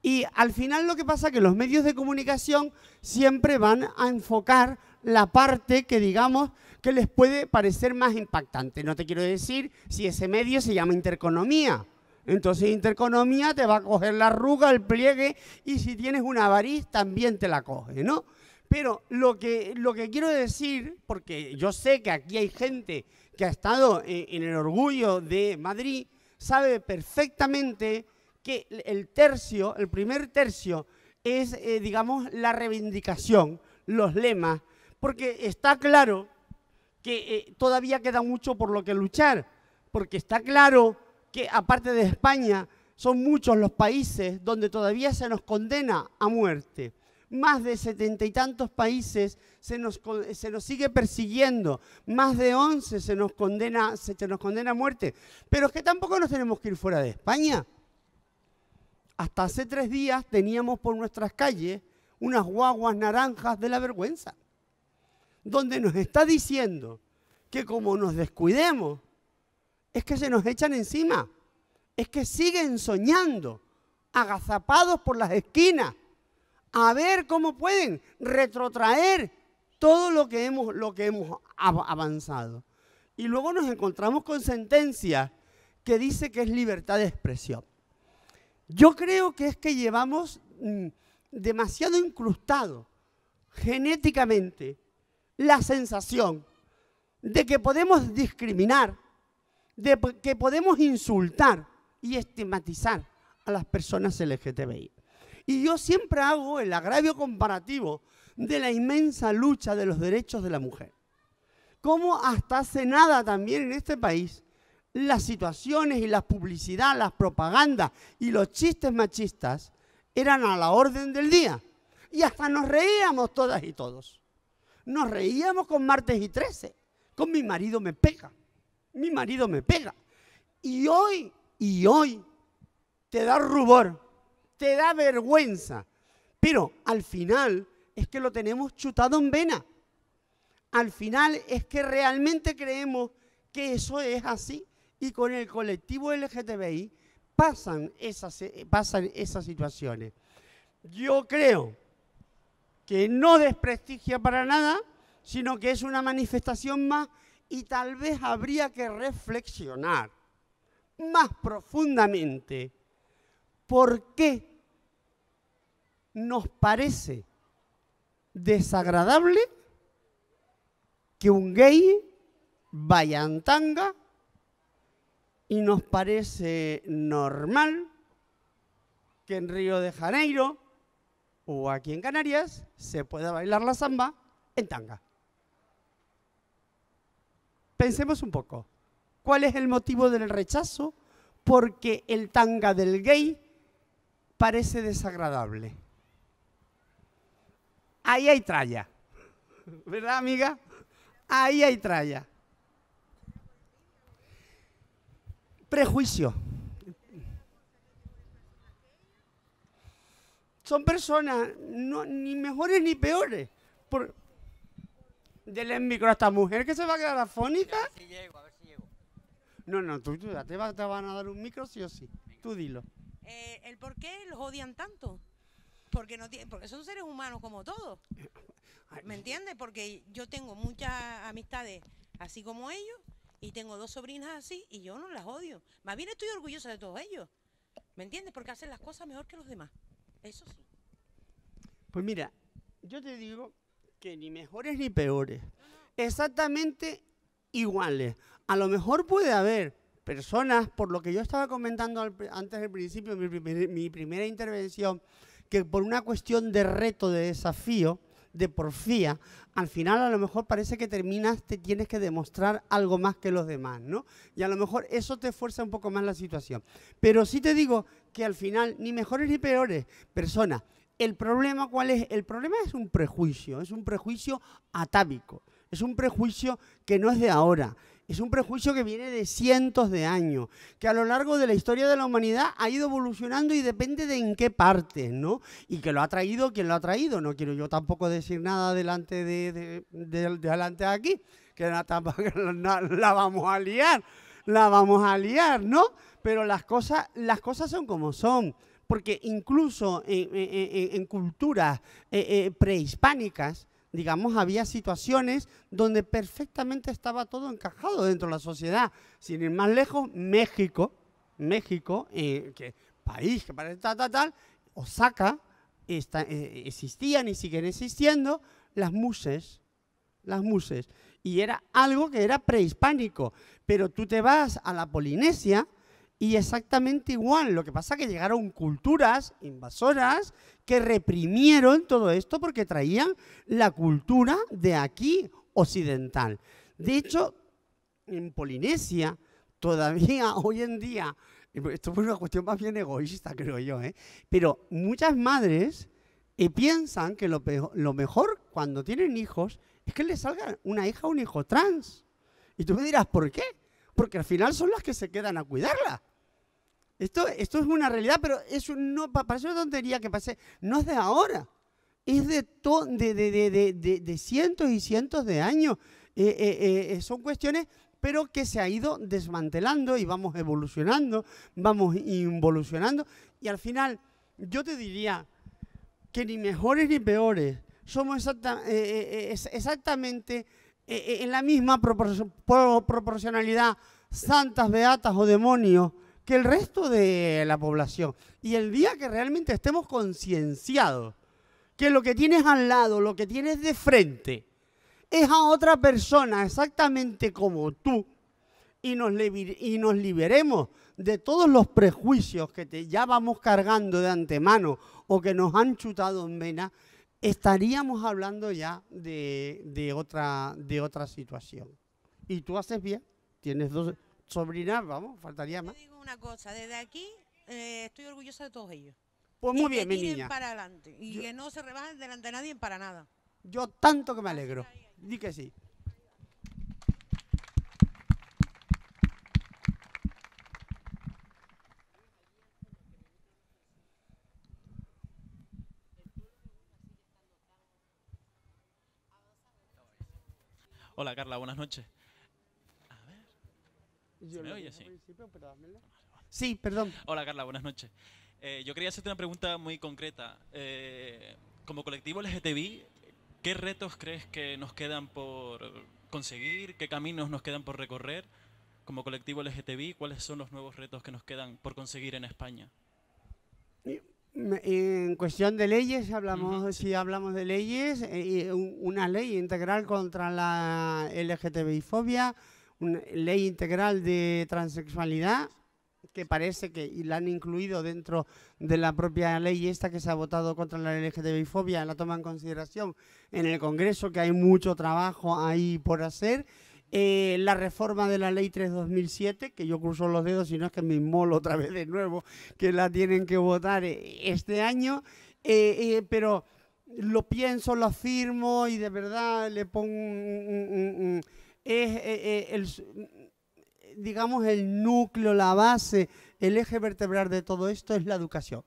Y al final lo que pasa es que los medios de comunicación siempre van a enfocar la parte que digamos que les puede parecer más impactante. No te quiero decir si ese medio se llama interconomía, entonces interconomía te va a coger la arruga, el pliegue y si tienes una variz también te la coge, ¿no? Pero lo que, lo que quiero decir, porque yo sé que aquí hay gente que ha estado e, en, el orgullo de Madrid, sabe perfectamente que el tercio, el primer tercio, es, eh, digamos, la reivindicación, los lemas, porque está claro que eh, todavía queda mucho por lo que luchar, porque está claro que aparte de España, son muchos los países donde todavía se nos condena a muerte. Más de setenta y tantos países se nos, sigue persiguiendo, más de once se nos condena, se nos condena a muerte. Pero es que tampoco nos tenemos que ir fuera de España. Hasta hace tres días teníamos por nuestras calles unas guaguas naranjas de la vergüenza, donde nos está diciendo que como nos descuidemos, es que se nos echan encima, es que siguen soñando, agazapados por las esquinas, a ver cómo pueden retrotraer todo lo que hemos, lo que hemos avanzado. Y luego nos encontramos con sentencia que dice que es libertad de expresión. Yo creo que es que llevamos mm, demasiado incrustado genéticamente la sensación de que podemos discriminar de que podemos insultar y estigmatizar a las personas LGTBI. Y yo siempre hago el agravio comparativo de la inmensa lucha de los derechos de la mujer. Como hasta hace nada también en este país, las situaciones y las publicidad, las propagandas y los chistes machistas eran a la orden del día. Y hasta nos reíamos todas y todos. Nos reíamos con martes y 13 Con mi marido me pega mi marido me pega. Y hoy, y hoy, te da rubor, te da vergüenza. Pero al final es que lo tenemos chutado en vena. Al final es que realmente creemos que eso es así. Y con el colectivo LGTBI pasan esas, eh, pasan esas situaciones. Yo creo que no desprestigia para nada, sino que es una manifestación más y tal vez habría que reflexionar más profundamente por qué nos parece desagradable que un gay vaya en tanga y nos parece normal que en Río de Janeiro o aquí en Canarias se pueda bailar la samba en tanga. Pensemos un poco. ¿Cuál es el motivo del rechazo? Porque el tanga del gay parece desagradable. Ahí hay tralla. ¿Verdad, amiga? Ahí hay tralla. Prejuicio. Son personas no, ni mejores ni peores. Por, Dele el micro a esta mujer que se va a quedar afónica. A ver si llego, a ver si llego. No, no, tú, tú te, van a dar un micro sí o sí. Tú dilo. Eh, ¿El por qué los odian tanto? Porque, no porque son seres humanos como todos. <coughs> ¿Me entiendes? Porque yo tengo muchas amistades así como ellos y tengo dos sobrinas así y yo no las odio. Más bien estoy orgullosa de todos ellos. ¿Me entiendes? Porque hacen las cosas mejor que los demás. Eso sí. Pues mira, yo te digo que ni mejores ni peores, exactamente iguales. A lo mejor puede haber personas, por lo que yo estaba comentando antes del principio, mi, primera intervención, que por una cuestión de reto, de desafío, de porfía, al final a lo mejor parece que terminas, te tienes que demostrar algo más que los demás, ¿no? Y a lo mejor eso te fuerza un poco más la situación. Pero sí te digo que al final, ni mejores ni peores, personas el problema, ¿cuál es? El problema es un prejuicio, es un prejuicio atávico, es un prejuicio que no es de ahora, es un prejuicio que viene de cientos de años, que a lo largo de la historia de la humanidad ha ido evolucionando y depende de en qué parte, ¿no? Y que lo ha traído quien lo ha traído. No quiero yo tampoco decir nada delante de, delante aquí, que la, <laughs> la vamos a liar, la vamos a liar, ¿no? Pero las cosas, las cosas son como son porque incluso en, culturas eh, eh, prehispánicas, digamos, había situaciones donde perfectamente estaba todo encajado dentro de la sociedad. Sin ir más lejos, México, México, eh, país que parece tal, tal, tal, Osaka, existían y siguen existiendo las muses, las muses. Y era algo que era prehispánico. Pero tú te vas a la Polinesia y exactamente igual, lo que pasa es que llegaron culturas invasoras que reprimieron todo esto porque traían la cultura de aquí occidental. De hecho, en Polinesia, todavía <laughs> hoy en día, pues, esto fue una cuestión más bien egoísta, creo yo, ¿eh? pero muchas madres eh, piensan que lo, lo mejor cuando tienen hijos es que les salga una hija o un hijo trans. Y tú me dirás, ¿por qué? porque al final son las que se quedan a cuidarla. Esto, esto es una realidad, pero es un, no, parece una tontería que pase, no es de ahora, es de, de, de, cientos y cientos de años. Eh, eh, eh, son cuestiones pero que se ha ido desmantelando y vamos evolucionando, vamos involucionando. Y al final, yo te diría que ni mejores ni peores, somos exactamente eh, eh, en la misma proporcionalidad santas, beatas o demonios que el resto de la población. Y el día que realmente estemos concienciados que lo que tienes al lado, lo que tienes de frente, es a otra persona exactamente como tú, y nos, y nos liberemos de todos los prejuicios que te, ya vamos cargando de antemano o que nos han chutado en vena, estaríamos hablando ya de, otra, de otra situación. Y tú haces bien, tienes dos sobrinas, vamos, faltaría más. Te digo una cosa, desde aquí eh, estoy orgullosa de todos ellos. Pues muy bien, que mi niña. para adelante y que no se rebajen delante de nadie para nada. Yo tanto que me alegro. Di que sí. Hola Carla, buenas noches. A ver. oye? Sí. perdón. Hola Carla, buenas noches. Eh, yo quería hacerte una pregunta muy concreta. Eh, como colectivo LGTBI, ¿qué retos crees que nos quedan por conseguir? ¿Qué caminos nos quedan por recorrer? Como colectivo LGTBI, ¿cuáles son los nuevos retos que nos quedan por conseguir en España? En cuestión de leyes, hablamos, si hablamos de leyes, eh, una ley integral contra la LGTBI-fobia, una ley integral de transexualidad, que parece que la han incluido dentro de la propia ley esta que se ha votado contra la LGTBI-fobia, la toman en consideración en el Congreso, que hay mucho trabajo ahí por hacer. Eh, la reforma de la ley 3-2007, que yo cruzo los dedos, si no es que me inmolo otra vez de nuevo, que la tienen que votar eh, este año, eh, pero lo pienso, lo afirmo y de verdad le pongo es digamos el núcleo, la base, el eje vertebral de todo esto es la educación.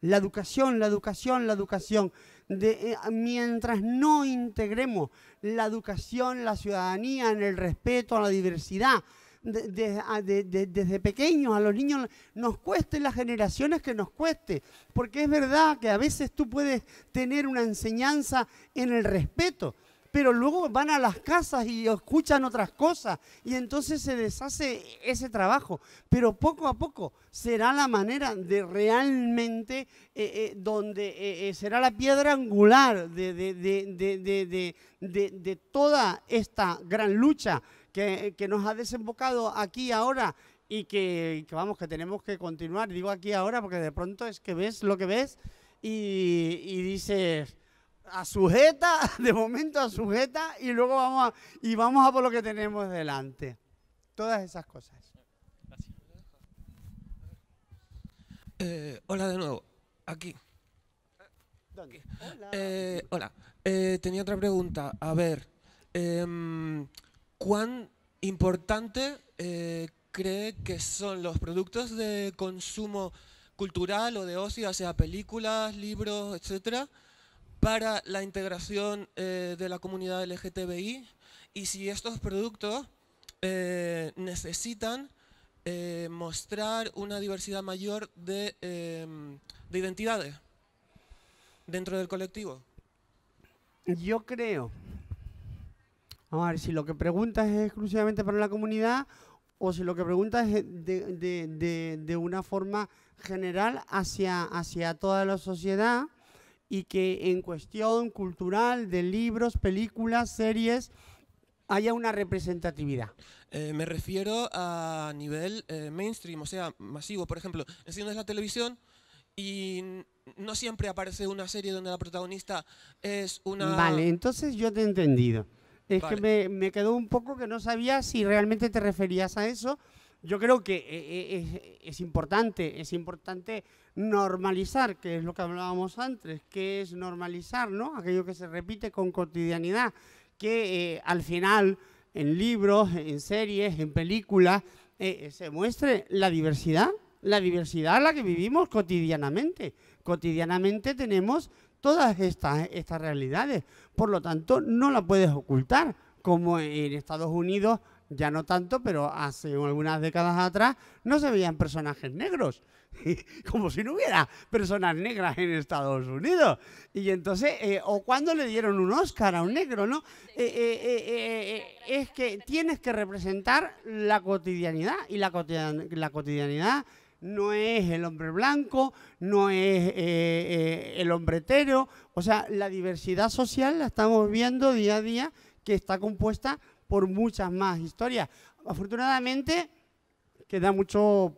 La educación, la educación, la educación de, eh, mientras no integremos la educación, la ciudadanía, en el respeto a la diversidad, desde pequeños a los niños, nos cueste las generaciones que nos cueste, porque es verdad que a veces tú puedes tener una enseñanza en el respeto, pero luego van a las casas y escuchan otras cosas y entonces se deshace ese trabajo. Pero poco a poco será la manera de realmente eh, eh, donde eh, será la piedra angular de, de, toda esta gran lucha que, nos ha desembocado aquí ahora y que, vamos, que tenemos que continuar. Digo aquí ahora porque de pronto es que ves lo que ves y, y dices a sujeta, <laughs> de momento a sujeta y luego vamos a, y vamos a por lo que tenemos delante. Todas esas cosas. Eh, hola de nuevo, aquí. Hola. Eh, eh, tenía otra pregunta. A ver, em, ¿cuán importante cree que son los productos de consumo cultural o de ocio, sea películas, libros, etcétera, para la integración eh, de la comunidad LGTBI y si estos productos eh, necesitan eh, mostrar una diversidad mayor de, identidades dentro del colectivo. Yo creo. a ver, si lo que preguntas es exclusivamente para la comunidad o si lo que preguntas es de, de una forma general hacia, hacia toda la sociedad, y que en cuestión cultural de libros, películas, series, haya una representatividad. Eh, me refiero a nivel eh, mainstream, o sea, masivo. Por ejemplo, es la televisión y no siempre aparece una serie donde la protagonista es una... Vale, entonces yo te he entendido. Es que me, me quedó un poco que no sabía si realmente te referías a eso yo creo que eh, eh, es, importante, es importante normalizar, que es lo que hablábamos antes, que es normalizar, ¿no? Aquello que se repite con cotidianidad, que eh, al final en libros, en series, en películas, se muestre la diversidad, la diversidad a la que vivimos cotidianamente. Cotidianamente tenemos todas estas, estas realidades, por lo tanto no la puedes ocultar, como en Estados Unidos ya no tanto, pero hace algunas décadas atrás no se veían personajes negros. <laughs> Como si no hubiera personas negras en Estados Unidos. Y entonces, eh, o cuando le dieron un Oscar a un negro, ¿no? Eh, eh, es que tienes que representar la cotidianidad y la, cotidianidad no es el hombre blanco, no es el hombre hetero. O sea, la diversidad social la estamos viendo día a día que está compuesta por muchas más historias. Afortunadamente, queda mucho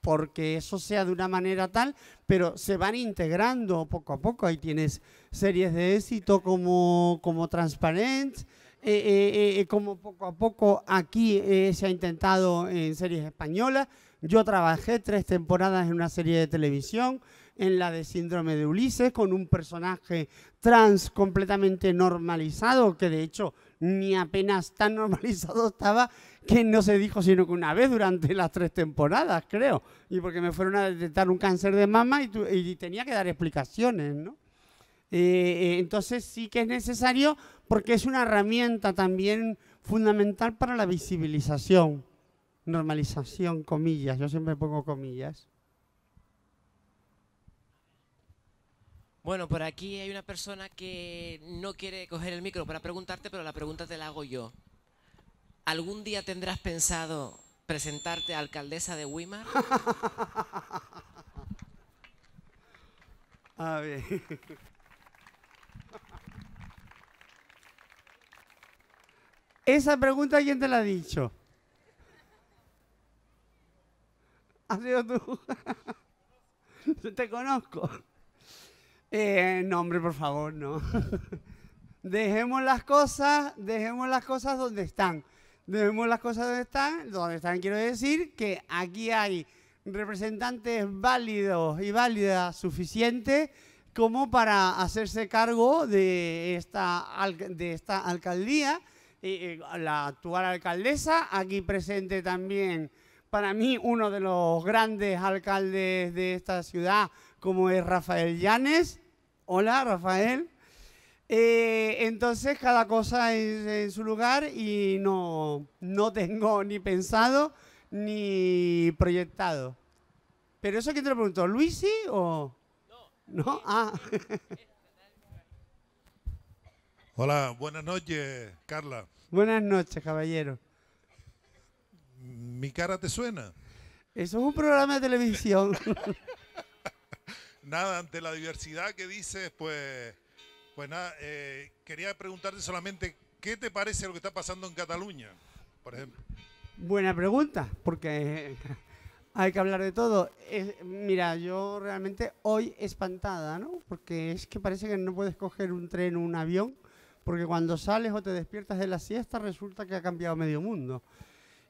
porque eso sea de una manera tal, pero se van integrando poco a poco. Ahí tienes series de éxito como, como Transparent, eh, eh, eh, como poco a poco aquí se ha intentado en series españolas. Yo trabajé tres temporadas en una serie de televisión, en la de Síndrome de Ulises, con un personaje trans completamente normalizado, que de hecho ni apenas tan <laughs> normalizado estaba que no se dijo sino que una vez durante las tres temporadas, creo. Y porque me fueron a detectar un cáncer de mama y, tenía que dar explicaciones, ¿no? Eh, eh, entonces sí que es necesario porque es una herramienta también fundamental para la visibilización, normalización, comillas, yo siempre pongo comillas. Bueno, por aquí hay una persona que no quiere coger el micro para preguntarte, pero la pregunta te la hago yo. ¿Algún día tendrás pensado presentarte a alcaldesa de Wimar? <laughs> Esa pregunta, ¿quién te la ha dicho? ¿Has sido tú? <laughs> Te conozco. Eh, no, hombre, por favor, no. <laughs> dejemos las cosas, dejemos las cosas donde están. Dejemos las cosas donde están, donde están quiero decir que aquí hay representantes válidos y válidas suficientes como para hacerse cargo de esta, de esta alcaldía, la actual alcaldesa, aquí presente también para mí uno de los grandes alcaldes de esta ciudad, como es Rafael Llanes. Hola, Rafael. Eh, entonces, cada cosa es en su lugar y no, tengo ni pensado ni proyectado. Pero eso ¿quién te lo preguntó? ¿Luisi o...? No. ¿No? Ah. <laughs> Hola, buenas noches, Carla. Buenas noches, caballero. ¿Mi cara te suena? Eso es un programa de televisión. <laughs> nada, ante la diversidad que dices, pues, pues nada, eh, quería preguntarte solamente, ¿qué te parece lo que está pasando en Cataluña, por ejemplo? Buena pregunta, porque <laughs> hay que hablar de todo. mira, yo realmente hoy espantada, ¿no? Porque es que parece que no puedes coger un tren o un avión, porque cuando sales o te despiertas de la siesta resulta que ha cambiado medio mundo.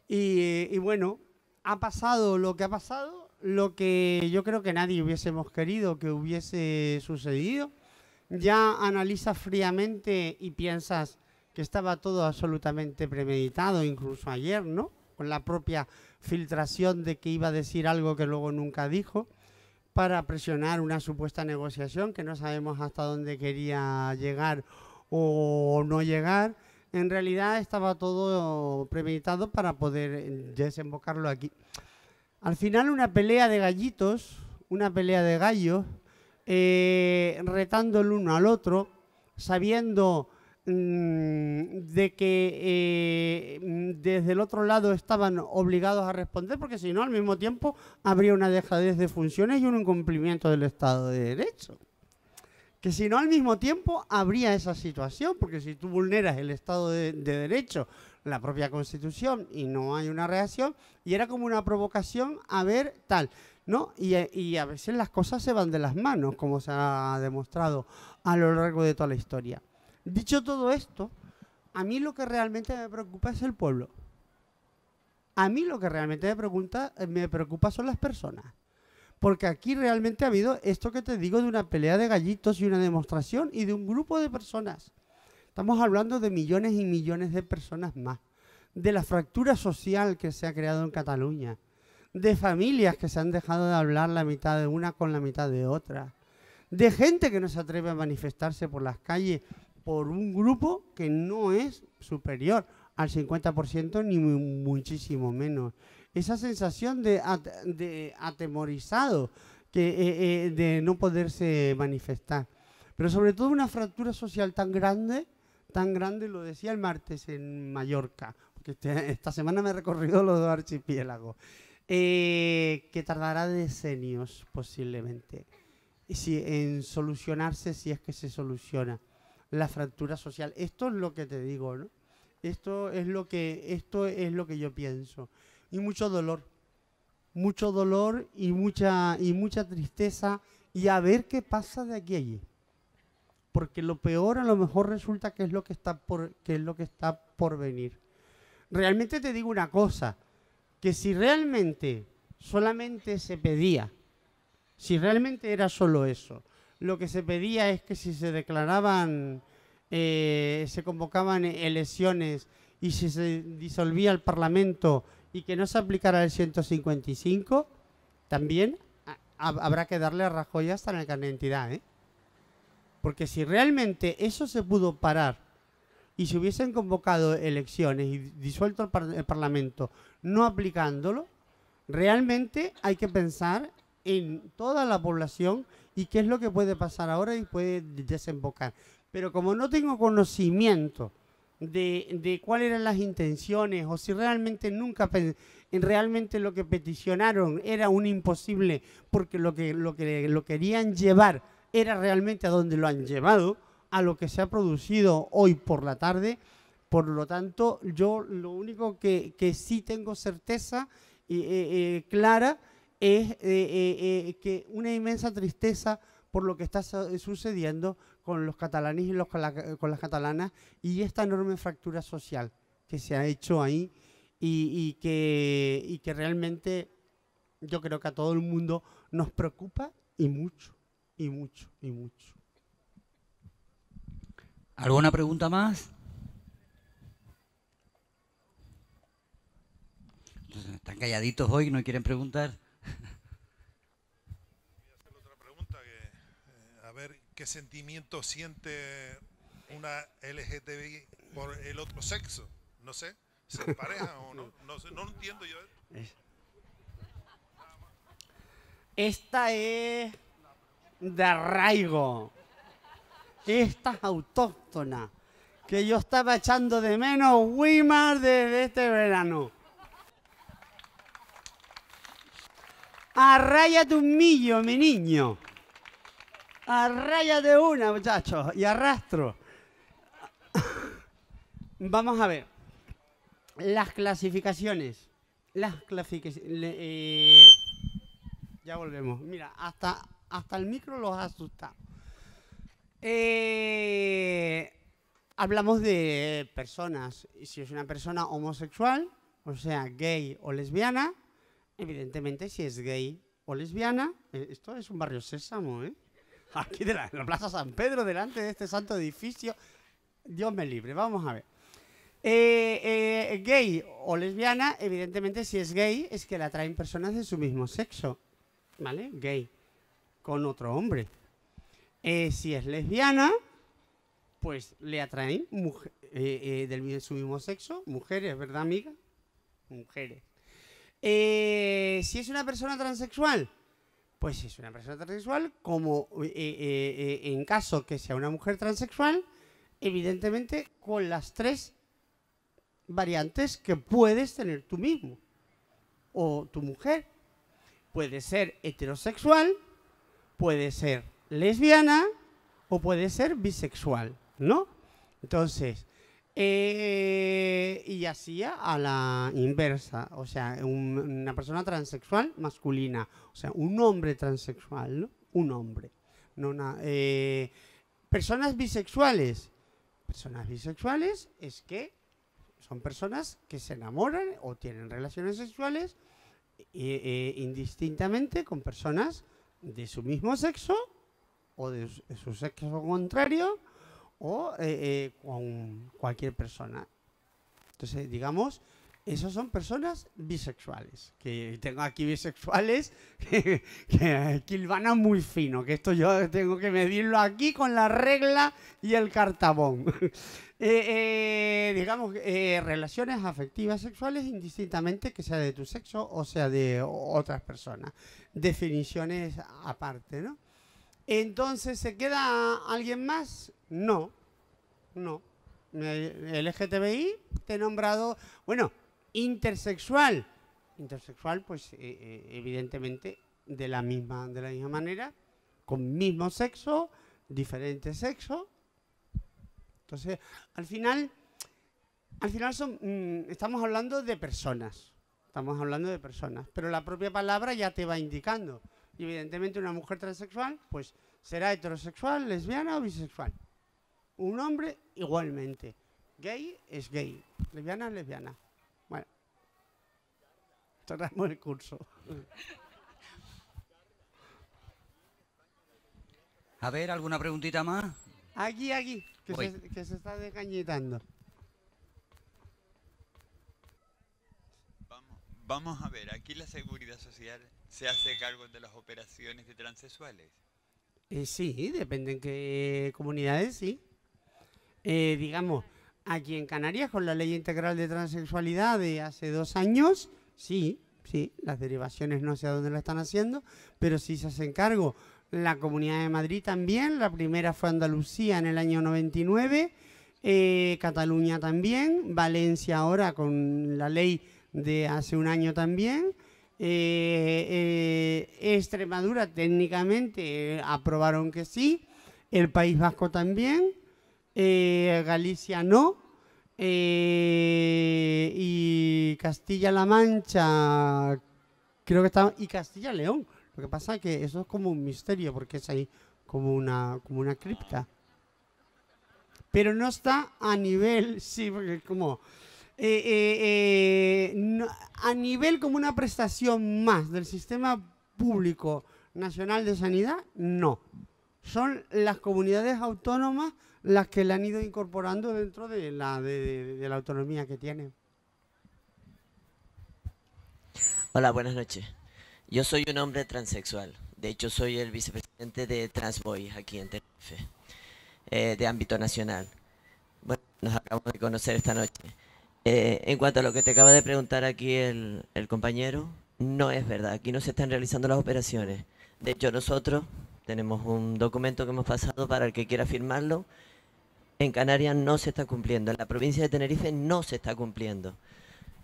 y bueno, ha pasado lo que ha pasado lo que yo creo que nadie hubiésemos querido que hubiese sucedido. Ya analizas fríamente y piensas que estaba todo absolutamente premeditado, incluso ayer, ¿no? Con la propia filtración de que iba a decir algo que luego nunca dijo, para presionar una supuesta negociación que no sabemos hasta dónde quería llegar o no llegar. En realidad estaba todo premeditado para poder desembocarlo aquí. Al final una pelea de gallitos, una pelea de gallos, eh, retando el uno al otro, sabiendo mm, de que eh, desde el otro lado estaban obligados a responder, porque si no, al mismo tiempo habría una dejadez de funciones y un incumplimiento del Estado de Derecho. Que si no, al mismo tiempo habría esa situación, porque si tú vulneras el Estado de Derecho la propia Constitución y no hay una reacción, y era como una provocación a ver tal, ¿no? Eh, y, a veces las cosas se van de las manos, como se ha demostrado a lo largo de toda la historia. Dicho todo esto, a mí lo que realmente me preocupa es el pueblo. A mí lo que realmente me, pregunta, me preocupa son las personas. Porque aquí realmente ha habido esto que te digo de una pelea de gallitos y una demostración y de un grupo de personas. Estamos hablando de millones y millones de personas más, de la fractura social que se ha creado en Cataluña, de familias que se han dejado de hablar la mitad de una con la mitad de otra, de gente que no se atreve a manifestarse por las calles por un grupo que no es superior al 50% ni muchísimo menos. Esa sensación de, atemorizado, que, eh, eh, de no poderse manifestar. Pero sobre todo una fractura social tan grande tan grande, lo decía el martes en Mallorca, porque este, esta semana me he recorrido los dos archipiélagos, eh, que tardará decenios posiblemente si, en solucionarse si es que se soluciona la fractura social. Esto es lo que te digo, ¿no? Esto es lo que, esto es lo que yo pienso. Y mucho dolor. Mucho dolor y mucha, y mucha tristeza. Y a ver qué pasa de aquí a allí porque lo peor a lo mejor resulta que es lo que está por, que es lo que está por venir. Realmente te digo una cosa, que si realmente solamente se pedía, si realmente era solo eso, lo que se pedía es que si se declaraban, eh, se convocaban elecciones y si se disolvía el Parlamento y que no se aplicara el 155, también habrá que darle a Rajoy hasta en la identidad, ¿eh? Porque si realmente eso se pudo parar y se hubiesen convocado elecciones y disuelto el, Parlamento no aplicándolo, realmente hay que pensar en toda la población y qué es lo que puede pasar ahora y puede desembocar. Pero como no tengo conocimiento de, cuáles eran las intenciones o si realmente nunca realmente lo que peticionaron era un imposible porque lo que, lo que lo querían llevar era realmente a donde lo han llevado, a lo que se ha producido hoy por la tarde. Por lo tanto, yo lo único que, sí tengo certeza y eh, eh, clara es eh, que una inmensa tristeza por lo que está sucediendo con los catalanes y los, con las catalanas y esta enorme fractura social que se ha hecho ahí que, y que realmente yo creo que a todo el mundo nos preocupa y mucho y mucho, y mucho. ¿Alguna pregunta más? están calladitos hoy, no quieren preguntar. Voy a hacer otra pregunta, a ver qué sentimiento siente una LGTBI por el otro sexo. No sé, ¿se pareja o no? No, no entiendo yo. Esta es de arraigo. Esta autóctona, que yo estaba echando de menos Wimar desde este verano. Arráyate un millo, mi niño. de una, muchachos, y arrastro. Vamos a ver. Las clasificaciones. Las clasificaciones. Eh, ya volvemos. Mira, hasta hasta el micro los ha asustado. Eh, hablamos de personas. Si es una persona homosexual, o sea, gay o lesbiana, evidentemente si es gay o lesbiana, eh, esto es un barrio sésamo, ¿eh? <laughs> Aquí de la, en la Plaza San Pedro, delante de este santo edificio. Dios me libre, vamos a ver. Eh, gay o lesbiana, evidentemente si es gay, es que la traen personas de su mismo sexo, ¿vale? Gay con otro hombre. Eh, si es lesbiana, pues le atraen eh, eh, del, su mismo sexo, mujeres, ¿verdad, amiga? Mujeres. si es una persona transexual, pues si es una persona transexual, como en caso que sea una mujer transexual, evidentemente con las tres variantes que puedes tener tú mismo o tu mujer. Puede ser heterosexual, puede ser lesbiana o puede ser bisexual, ¿no? Entonces, eh, y así a la inversa, o sea, una persona transexual masculina, o sea, un hombre transexual, ¿no? un hombre. No eh, personas bisexuales, personas bisexuales es que son personas que se enamoran o tienen relaciones sexuales eh, indistintamente con personas de su mismo sexo o de su, sexo contrario o eh, eh, con cualquier persona. Entonces, digamos, esas son personas bisexuales. Que tengo aquí bisexuales <laughs> que, que, van muy fino, que esto yo tengo que medirlo aquí con la regla y el cartabón. Eh, eh, digamos, eh, relaciones afectivas sexuales indistintamente que sea de tu sexo o sea de otras personas. Definiciones aparte, ¿no? Entonces, ¿se queda alguien más? No, no. El LGTBI te he nombrado, bueno, intersexual. Intersexual, pues evidentemente de la misma, de la misma manera, con mismo sexo, diferente sexo, entonces, al final, al final mm, estamos hablando de personas. Estamos hablando de personas. Pero la propia palabra ya te va indicando. Y evidentemente una mujer transexual, pues será heterosexual, lesbiana o bisexual. Un hombre igualmente. Gay es gay. Lesbiana es lesbiana. Bueno. Cerramos el curso. A ver, ¿alguna preguntita más? Aquí, aquí. Que se, está desgañitando. Vamos, vamos a ver, aquí la Seguridad Social se hace cargo de las operaciones de transexuales. Eh, sí, depende en qué comunidades, sí. Eh, digamos, aquí en Canarias, con la ley integral de transexualidad de hace dos años, sí, sí, las derivaciones no sé a dónde lo están haciendo, pero sí se hacen cargo la Comunidad de Madrid también, la primera fue Andalucía en el año 99, eh, Cataluña también, Valencia ahora con la ley de hace un año también, eh, eh, Extremadura técnicamente aprobaron que sí, el País Vasco también, Galicia no, y Castilla-La Mancha creo que está, y Castilla-León lo que pasa es que eso es como un misterio, porque es ahí como una, como una cripta. Pero no está a nivel, <laughs> sí, porque es como... Eh, eh, eh, a nivel como una prestación más del sistema público nacional de sanidad, no. Son las comunidades autónomas las que la han ido incorporando dentro de la, de, de la autonomía que tienen. Hola, buenas noches. Yo soy un hombre transexual. De hecho, soy el vicepresidente de Boys aquí en Tenerife, eh, de ámbito nacional. Bueno, nos acabamos de conocer esta noche. Eh, en cuanto a lo que te acaba de preguntar aquí el compañero, no es verdad. Aquí no se están realizando las operaciones. De hecho, nosotros tenemos un documento que hemos pasado para el que quiera firmarlo. En Canarias no se está cumpliendo, en la provincia de Tenerife no se está cumpliendo.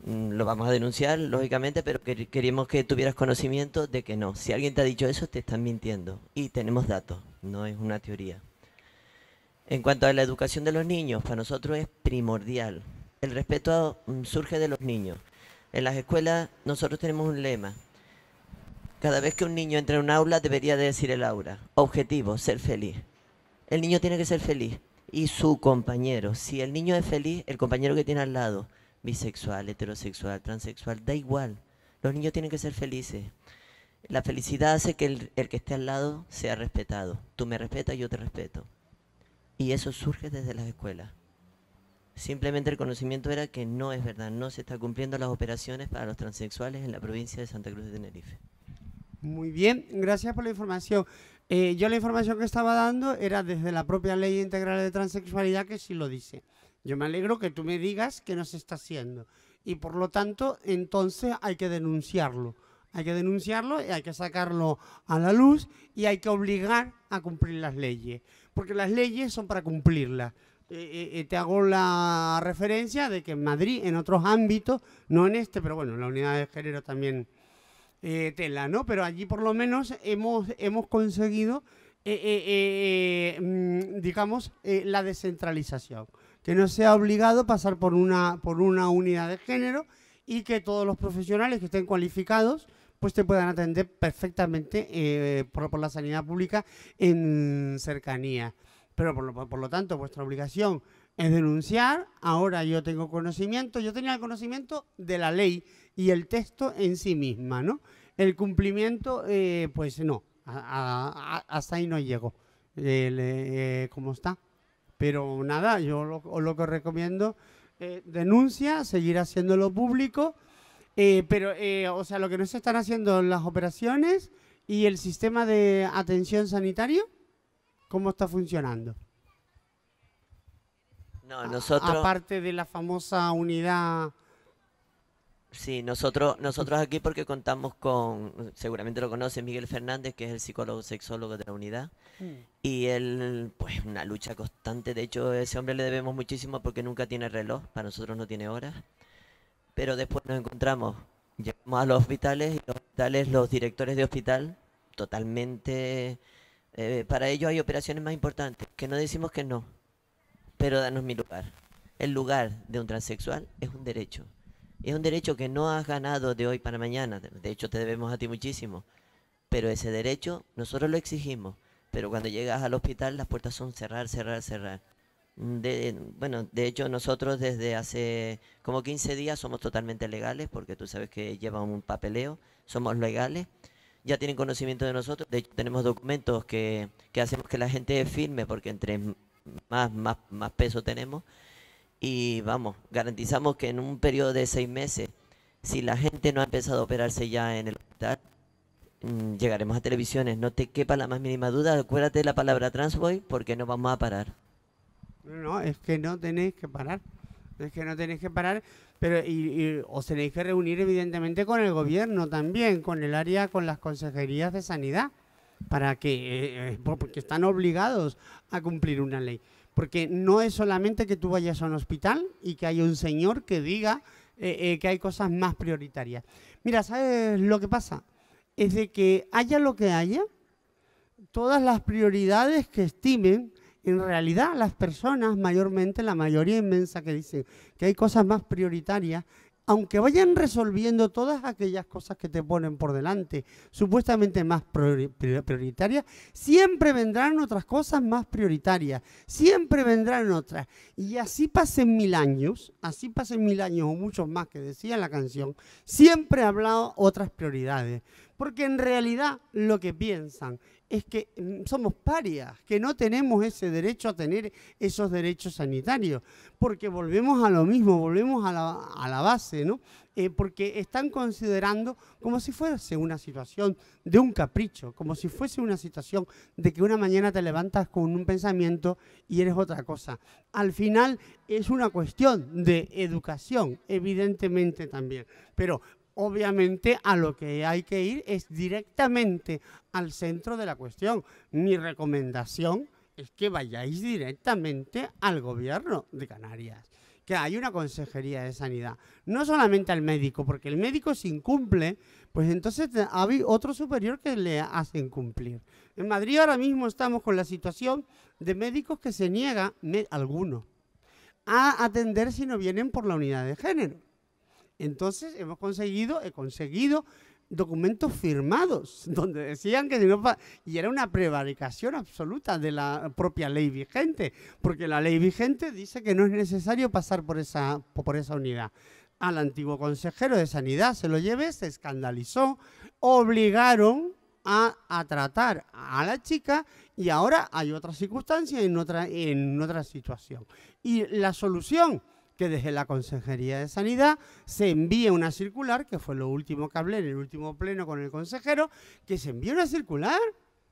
Mm, lo vamos a denunciar, lógicamente, pero queríamos que tuvieras conocimiento de que no. Si alguien te ha dicho eso, te están mintiendo. Y tenemos datos, no es una teoría. En cuanto a la educación de los niños, para nosotros es primordial. El respeto mm, surge de los niños. En las escuelas nosotros tenemos un lema. Cada vez que un niño entra en un aula debería de decir el aula. Objetivo, ser feliz. El niño tiene que ser feliz. Y su compañero. Si el niño es feliz, el compañero que tiene al lado bisexual, heterosexual, transexual, da igual. Los niños tienen que ser felices. La felicidad hace que el, que esté al lado sea respetado. Tú me respetas, yo te respeto. Y eso surge desde las escuelas. Simplemente el conocimiento era que no es verdad, no se está cumpliendo las operaciones para los transexuales en la provincia de Santa Cruz de Tenerife. Muy bien, gracias por la información. Eh, yo la información que estaba dando era desde la propia ley integral de transexualidad que sí lo dice. Yo me alegro que tú me digas que no se está haciendo. Y por lo tanto, entonces hay que denunciarlo. Hay que denunciarlo y hay que sacarlo a la luz y hay que obligar a cumplir las leyes. Porque las leyes son para cumplirlas. Eh, eh, eh, te hago la referencia de que en Madrid, en otros ámbitos, no en este, pero bueno, la unidad de género también tela, ¿no? Pero allí por lo menos hemos, hemos conseguido, mm, digamos, la descentralización que no sea obligado pasar por una, por una unidad de género y que todos los profesionales que estén cualificados pues te puedan atender perfectamente eh, por, la sanidad pública en cercanía. Pero por lo, tanto, vuestra obligación es denunciar, ahora yo tengo conocimiento, yo tenía el conocimiento de la ley y el texto en sí misma, ¿no? El cumplimiento, eh, pues no, hasta ahí no llego, eh, ¿cómo está? Pero nada, yo lo, que recomiendo, eh, denuncia, seguir haciéndolo público, eh, pero, eh, o sea, lo que no se están haciendo las operaciones y el sistema de atención sanitario, ¿cómo está funcionando? No, nosotros... aparte de la famosa unidad Sí, nosotros, nosotros aquí porque contamos con, seguramente lo conoce, Miguel Fernández, que es el psicólogo sexólogo de la unidad. Mm. Y él, pues una lucha constante. De hecho, a ese hombre le debemos muchísimo porque nunca tiene reloj, para nosotros no tiene horas. Pero después nos encontramos, llegamos a los hospitales y los hospitales, los directores de hospital, totalmente... Eh, para ellos hay operaciones más importantes, que no decimos que no, pero danos mi lugar. El lugar de un transexual es un derecho es un derecho que no has ganado de hoy para mañana. De hecho, te debemos a ti muchísimo. Pero ese derecho nosotros lo exigimos. Pero cuando llegas al hospital las puertas son cerrar, cerrar, cerrar. bueno, de hecho nosotros desde hace como 15 días somos totalmente legales, porque tú sabes que llevan un papeleo, somos legales, ya tienen conocimiento de nosotros, de hecho tenemos documentos que, hacemos que la gente firme, porque entre más, más, más peso tenemos, y vamos, garantizamos que en un periodo de seis meses, si la gente no ha empezado a operarse ya en el hospital, mm, llegaremos a televisiones. No te quepa la más mínima duda, acuérdate de la palabra transboy porque no vamos a parar. No, es que no tenéis que parar. Es que no tenéis que parar, pero y, os tenéis que reunir evidentemente con el gobierno también, con el área, con las consejerías de sanidad, para que, eh, eh, porque están obligados a cumplir una ley. Porque no es solamente que tú vayas a un hospital y que haya un señor que diga eh, eh, que hay cosas más prioritarias. Mira, ¿sabes lo que pasa? Es de que haya lo que haya, todas las prioridades que estimen, en realidad las personas, mayormente la mayoría inmensa que dicen que hay cosas más prioritarias, aunque vayan resolviendo todas aquellas cosas que te ponen por delante, supuestamente más prioritarias, siempre vendrán otras cosas más prioritarias, siempre vendrán otras. Y así pasen mil años, así pasen mil años o muchos más que decía la canción, siempre ha hablado otras prioridades. Porque en realidad lo que piensan es que mm, somos parias, que no tenemos ese derecho a tener esos derechos sanitarios, porque volvemos a lo mismo, volvemos a la, base, ¿no? Eh, porque están considerando como si fuese una situación de un capricho, como si fuese una situación de que una mañana te levantas con un pensamiento y eres otra cosa. Al final es una cuestión de educación, evidentemente también, pero obviamente a lo que hay que ir es directamente al centro de la cuestión. Mi recomendación es que vayáis directamente al gobierno de Canarias, que hay una consejería de sanidad, no solamente al médico, porque el médico si incumple, pues entonces hay otro superior que le hace cumplir. En Madrid ahora mismo estamos con la situación de médicos que se niegan, alguno, a atender si no vienen por la unidad de género. Entonces hemos conseguido, he conseguido documentos firmados, <laughs> donde decían que si no... Y era una prevaricación absoluta de la propia ley vigente, porque la ley vigente dice que no es necesario pasar por esa, por esa unidad. Al antiguo consejero de Sanidad se lo lleve, se escandalizó, obligaron a, tratar a la chica y ahora hay otra circunstancia en otra, en otra situación. Y la solución que desde la Consejería de Sanidad se envíe una circular, que fue lo último que hablé en el último pleno con el consejero, que se envíe una circular.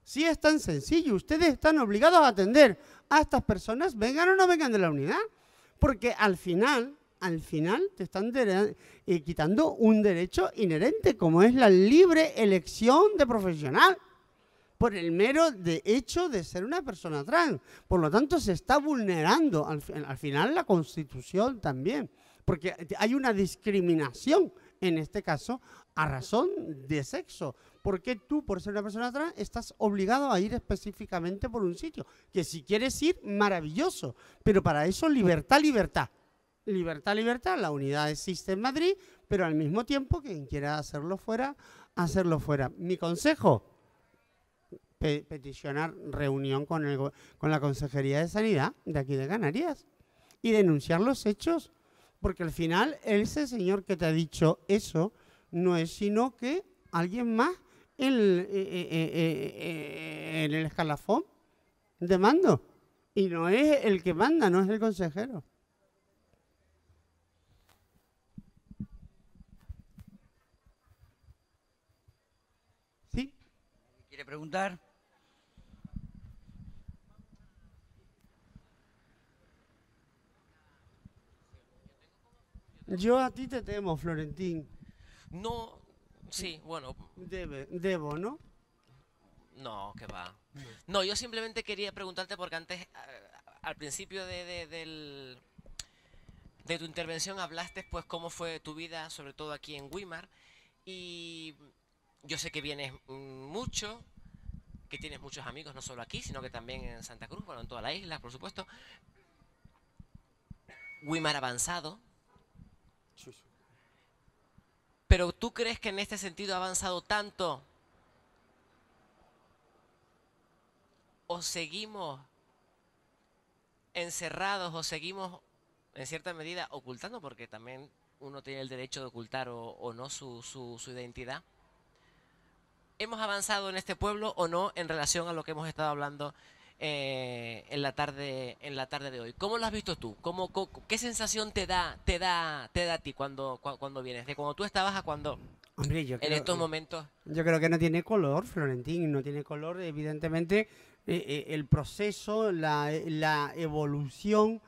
Si sí, es tan sencillo, ustedes están obligados a atender a estas personas, vengan o no vengan de la unidad, porque al final, al final te están eh, quitando un derecho inherente como es la libre elección de profesional por el mero de hecho de ser una persona trans. Por lo tanto, se está vulnerando al, final la constitución también, porque hay una discriminación en este caso a razón de sexo. Porque tú, por ser una persona trans, estás obligado a ir específicamente por un sitio? Que si quieres ir, maravilloso, pero para eso libertad, libertad. Libertad, libertad, la unidad existe en Madrid, pero al mismo tiempo quien quiera hacerlo fuera, hacerlo fuera. Mi consejo, peticionar reunión con, con la Consejería de Sanidad de aquí de Canarias y denunciar los hechos, porque al final ese señor que te ha dicho eso no es sino que alguien más en, eh, eh, eh, en el escalafón de mando. Y no es el que manda, no es el consejero. ¿Sí? ¿Quiere preguntar? Yo a ti te temo, Florentín. No, sí, bueno. debo, ¿no? No, que va. No, yo simplemente quería preguntarte porque antes, al principio de, tu intervención hablaste pues cómo fue tu vida, sobre todo aquí en Wimar. Y yo sé que vienes mucho, que tienes muchos amigos, no solo aquí, sino que también en Santa Cruz, bueno, en toda la isla, por supuesto. Wimar avanzado, pero tú crees que en este sentido ha avanzado tanto o seguimos encerrados o seguimos en cierta medida ocultando porque también uno tiene el derecho de ocultar o, no su, su identidad. ¿Hemos avanzado en este pueblo o no en relación a lo que hemos estado hablando eh, en, la tarde, en la tarde de hoy. ¿Cómo lo has visto tú? ¿Cómo, qué sensación te da, te da, te da a ti cuando, cuando, vienes? De cuando tú estabas a cuando Hombre, yo en estos momentos. Yo creo que no tiene color, Florentín, no tiene color. Evidentemente, eh, eh, el proceso, la, la evolución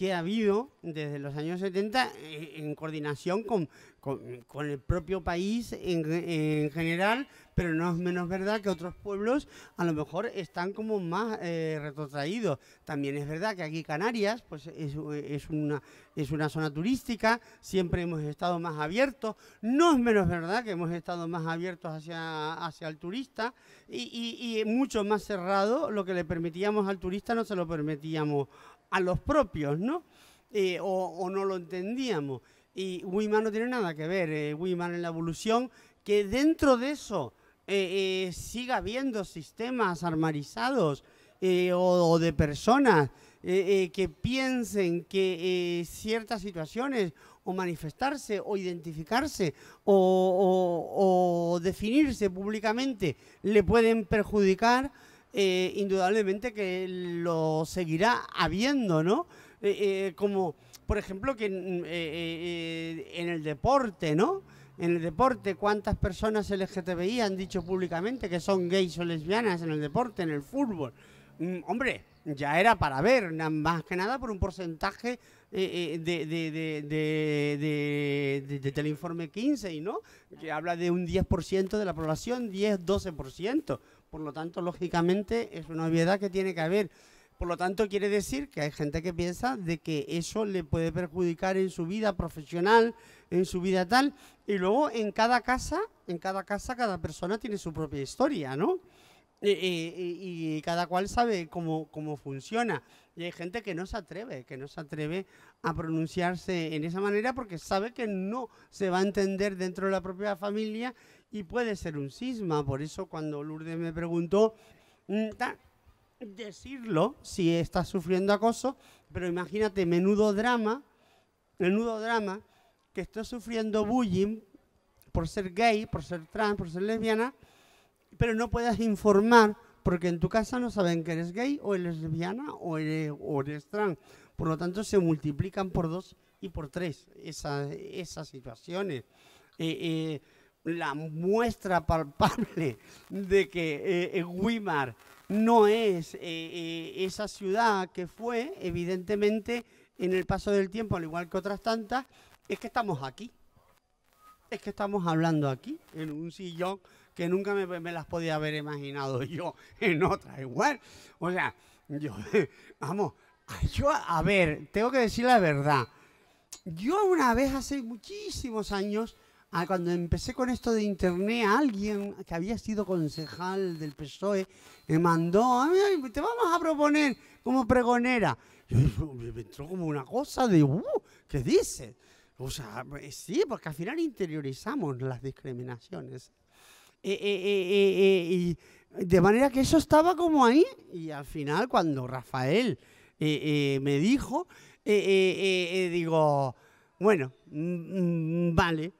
que ha habido desde los años 70 eh, en coordinación con, con, el propio país en, general, pero no es menos verdad que otros pueblos a lo mejor están como más eh, retrotraídos. También es verdad que aquí Canarias pues es, una, es una zona turística, siempre hemos estado más abiertos, no es menos verdad que hemos estado más abiertos hacia, hacia el turista y mucho más cerrado, lo que le permitíamos al turista no se lo permitíamos a los propios, ¿no? Eh, o, no lo entendíamos. Y Wiman no tiene nada que ver, eh, Wiman en la evolución, que dentro de eso eh, siga habiendo sistemas armarizados o, de personas que piensen que ciertas situaciones o manifestarse o identificarse o definirse públicamente le pueden perjudicar eh, indudablemente que lo seguirá habiendo, ¿no? Eh, eh, como, por ejemplo, que mm, en el deporte, ¿no? en el deporte, cuántas personas LGTBI han dicho públicamente que son gays o lesbianas en el deporte, en el fútbol. Mm, hombre, ya era para ver, más que nada por un porcentaje de, Teleinforme 15, ¿no? Que habla de un 10% de la población, 10-12%. Por lo tanto, lógicamente, es una obviedad que tiene que haber. Por lo tanto, quiere decir que hay gente que piensa de que eso le puede perjudicar en su vida profesional, en su vida tal. Y luego, en cada casa, en cada casa, cada persona tiene su propia historia, ¿no? Y, cada cual sabe cómo, cómo funciona. Y hay gente que no se atreve, que no se atreve a pronunciarse en esa manera porque sabe que no se va a entender dentro de la propia familia y puede ser un cisma. Por eso cuando Lourdes me preguntó, mm, decirlo si estás sufriendo acoso, pero imagínate, menudo drama, menudo drama, que estoy sufriendo bullying por ser gay, por ser trans, por ser lesbiana, pero no puedas informar porque en tu casa no saben que eres gay o eres lesbiana o eres, trans. Por lo tanto, se multiplican por dos y por tres esas situaciones. Eh, eh, la muestra palpable de que eh, eh, Wimar no es eh, esa ciudad que fue, evidentemente, en el paso del tiempo, al igual que otras tantas, es que estamos aquí. Es que estamos hablando aquí, en un sillón que nunca me, me las podía haber imaginado <laughs> yo en otra igual. O sea, yo, <laughs> vamos, yo, a ver, tengo que decir la verdad. Yo una vez hace muchísimos años Ah, cuando empecé con esto de internet, alguien que había sido concejal del PSOE me mandó, te vamos a proponer como pregonera. me entró como una cosa de, uh, ¿qué dices? O sea, eh, sí, porque al final interiorizamos las discriminaciones. Eh, eh, eh de manera que eso estaba como ahí y al final cuando Rafael me dijo, digo, bueno, mm, mm, vale,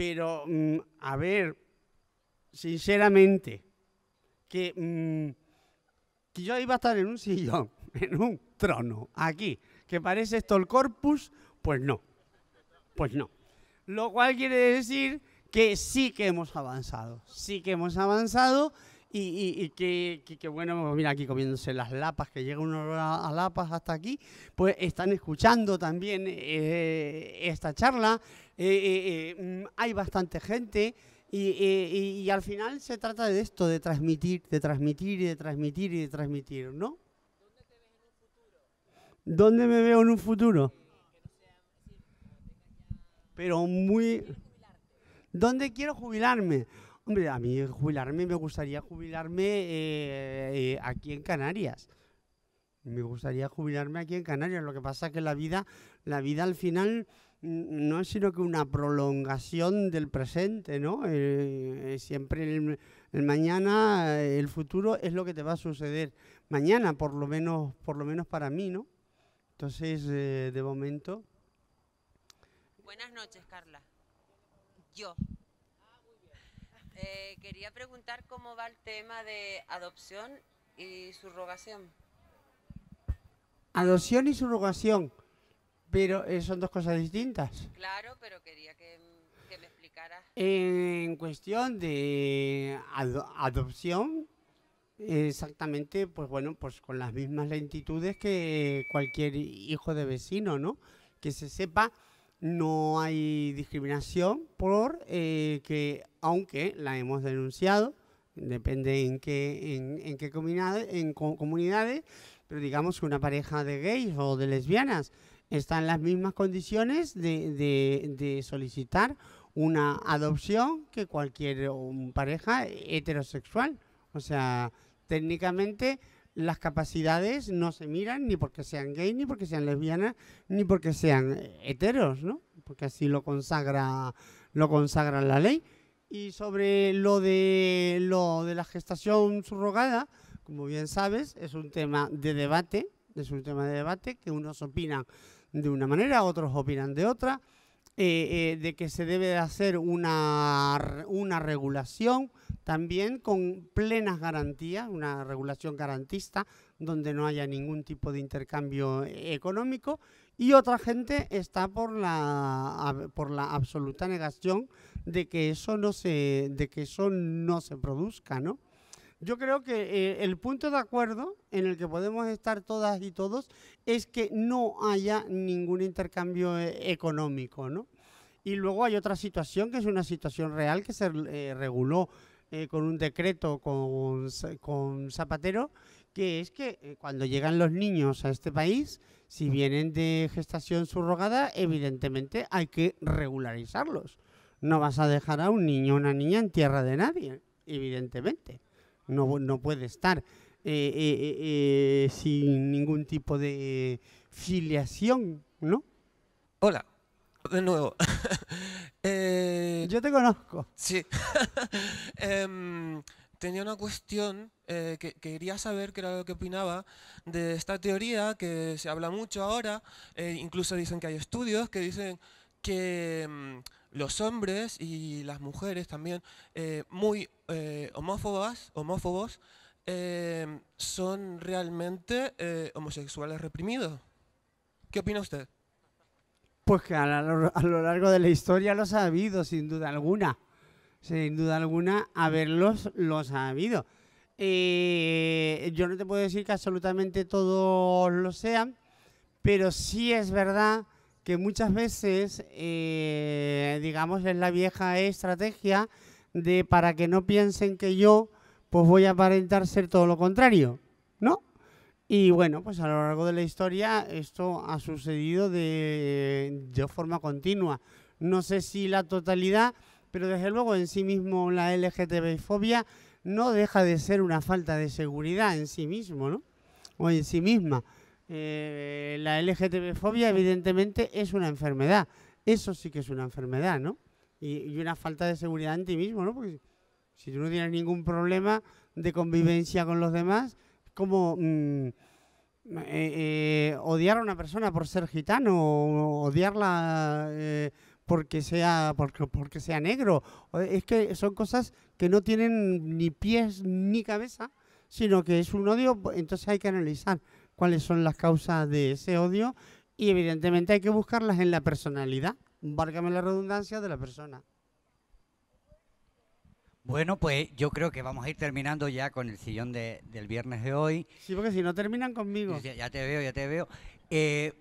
pero, mm, a ver, sinceramente, que, mm, que yo iba a estar en un sillón, <laughs> en un trono, aquí, que parece esto el corpus, pues no, pues no. Lo cual quiere decir que sí que hemos avanzado, sí que hemos avanzado y, que, bueno, mira aquí comiéndose las lapas, que llega uno a, lapas hasta aquí, pues están escuchando también eh, esta charla, eh, eh, eh, mm, hay bastante gente. Y, al final se trata de esto, de transmitir, de transmitir y de transmitir y de transmitir, ¿no? ¿Dónde en un futuro? me veo en un futuro? Pero muy... ¿Dónde quiero jubilarme? Hombre, a mí jubilarme, me gustaría jubilarme aquí en Canarias. Me gustaría jubilarme aquí en Canarias. Lo que pasa es que la vida, la vida al final no es sino que una prolongación del presente, ¿no? Eh, eh, siempre el, mañana, eh, el futuro es lo que te va a suceder mañana, por lo menos, por lo menos para mí, ¿no? Entonces, de momento. Buenas noches, Carla. Yo. quería preguntar cómo va el tema de adopción y subrogación. Adopción y subrogación. Pero eh, son dos cosas distintas. Claro, pero quería que, me explicaras. En cuestión de adopción, exactamente, pues bueno, pues con las mismas lentitudes que cualquier hijo de vecino, ¿no? Que se sepa, no hay discriminación por eh, que, aunque la hemos denunciado, depende en qué, en, en qué comunidades, comunidades, pero digamos que una pareja de gays o de lesbianas están las mismas condiciones de, de solicitar una adopción que cualquier pareja heterosexual. O sea, técnicamente las capacidades no se miran ni porque sean gays, ni porque sean lesbianas, ni porque sean eh, heteros, ¿no? Porque así lo consagra, lo consagra la ley. Y sobre lo de, lo de la gestación subrogada, como bien sabes, es un tema de debate, es un tema de debate que unos opinan de una manera, otros opinan de otra, eh, eh, de que se debe hacer una, una regulación también con plenas garantías, una regulación garantista donde no haya ningún tipo de intercambio eh, económico y otra gente está por la por la absoluta negación de que eso no se de que eso no se produzca, ¿no? Yo creo que eh, el punto de acuerdo en el que podemos estar todas y todos es que no haya ningún intercambio eh, económico, ¿no? Y luego hay otra situación que es una situación real que se eh, reguló con un decreto con, Zapatero, que es que cuando llegan los niños a este país, si mm. vienen de gestación subrogada, evidentemente hay que regularizarlos. No vas a dejar a un niño o una niña en tierra de nadie, evidentemente no, no puede estar eh, eh, eh, sin ningún tipo de filiación, ¿no? Hola, de nuevo. <laughs> Yo te conozco. Sí. <laughs> Em, tenía una cuestión que quería saber qué era lo que opinaba de esta teoría que se habla mucho ahora, incluso dicen que hay estudios que dicen que em, los hombres y las mujeres también eh, muy eh, homófobas, homófobos, eh, son realmente homosexuales reprimidos. ¿Qué opina usted? Pues que a lo, a lo, largo de la historia los ha habido, sin duda alguna. Sin duda alguna, haberlos los ha habido. yo no te puedo decir que absolutamente todos lo sean, pero sí es verdad que muchas veces, eh, digamos, es la vieja estrategia de para que no piensen que yo, pues voy a aparentar ser todo lo contrario, ¿no? Y bueno, pues a lo largo de la historia esto ha sucedido de, forma continua. No sé si la totalidad, pero desde luego en sí mismo la Lgtbi fobia no deja de ser una falta de seguridad en sí mismo, ¿no? O en sí misma eh, la LGTB-fobia evidentemente es una enfermedad. Eso sí que es una enfermedad, ¿no? Y, una falta de seguridad en ti mismo, ¿no? Porque si tú no tienes ningún problema de convivencia con los demás, como mm, eh, eh, odiar a una persona por ser gitano o odiarla eh, porque sea porque sea negro. Es que son cosas que no tienen ni pies ni cabeza, sino que es un odio, entonces hay que analizar cuáles son las causas de ese odio y evidentemente hay que buscarlas en la personalidad, bárgame la redundancia, de la persona. Bueno, pues yo creo que vamos a ir terminando ya con el sillón del viernes de hoy. Sí, porque si no terminan conmigo. Ya, te veo, ya te veo. Eh,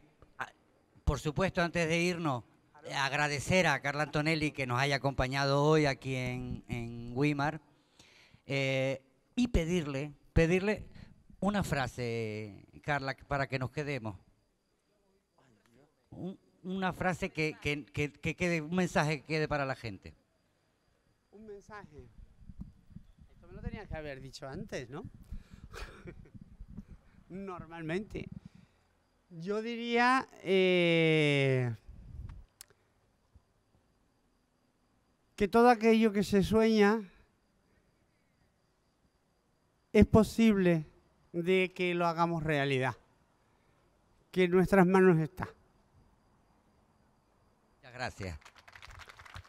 por supuesto, antes de irnos, agradecer a Carla Antonelli que nos haya acompañado hoy aquí en, Wimar eh, y pedirle, pedirle una frase, para que nos quedemos? una frase que, quede, un mensaje que quede para la gente. Un mensaje. Esto me lo tenías que haber dicho antes, ¿no? <laughs> Normalmente. Yo diría. Eh, que todo aquello que se sueña es posible de que lo hagamos realidad, que en nuestras manos está. Muchas gracias.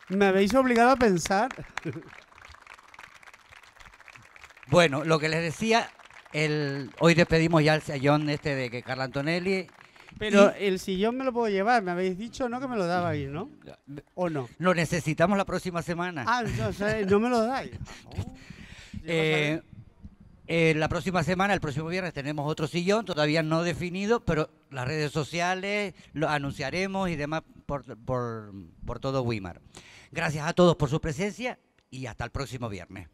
Me habéis obligado a pensar. <laughs> Bueno, lo que les decía, el, hoy despedimos ya el sillón este de que Carla Antonelli. Pero el sillón me lo puedo llevar, me habéis dicho no que me lo daba ahí ¿no? ¿O no? Lo necesitamos la próxima semana. Ah, no, o no me lo dais. <laughs> Oh, eh, la próxima semana, el próximo viernes, tenemos otro sillón, todavía no definido, pero las redes sociales lo anunciaremos y demás por, por todo Wimar. Gracias a todos por su presencia y hasta el próximo viernes.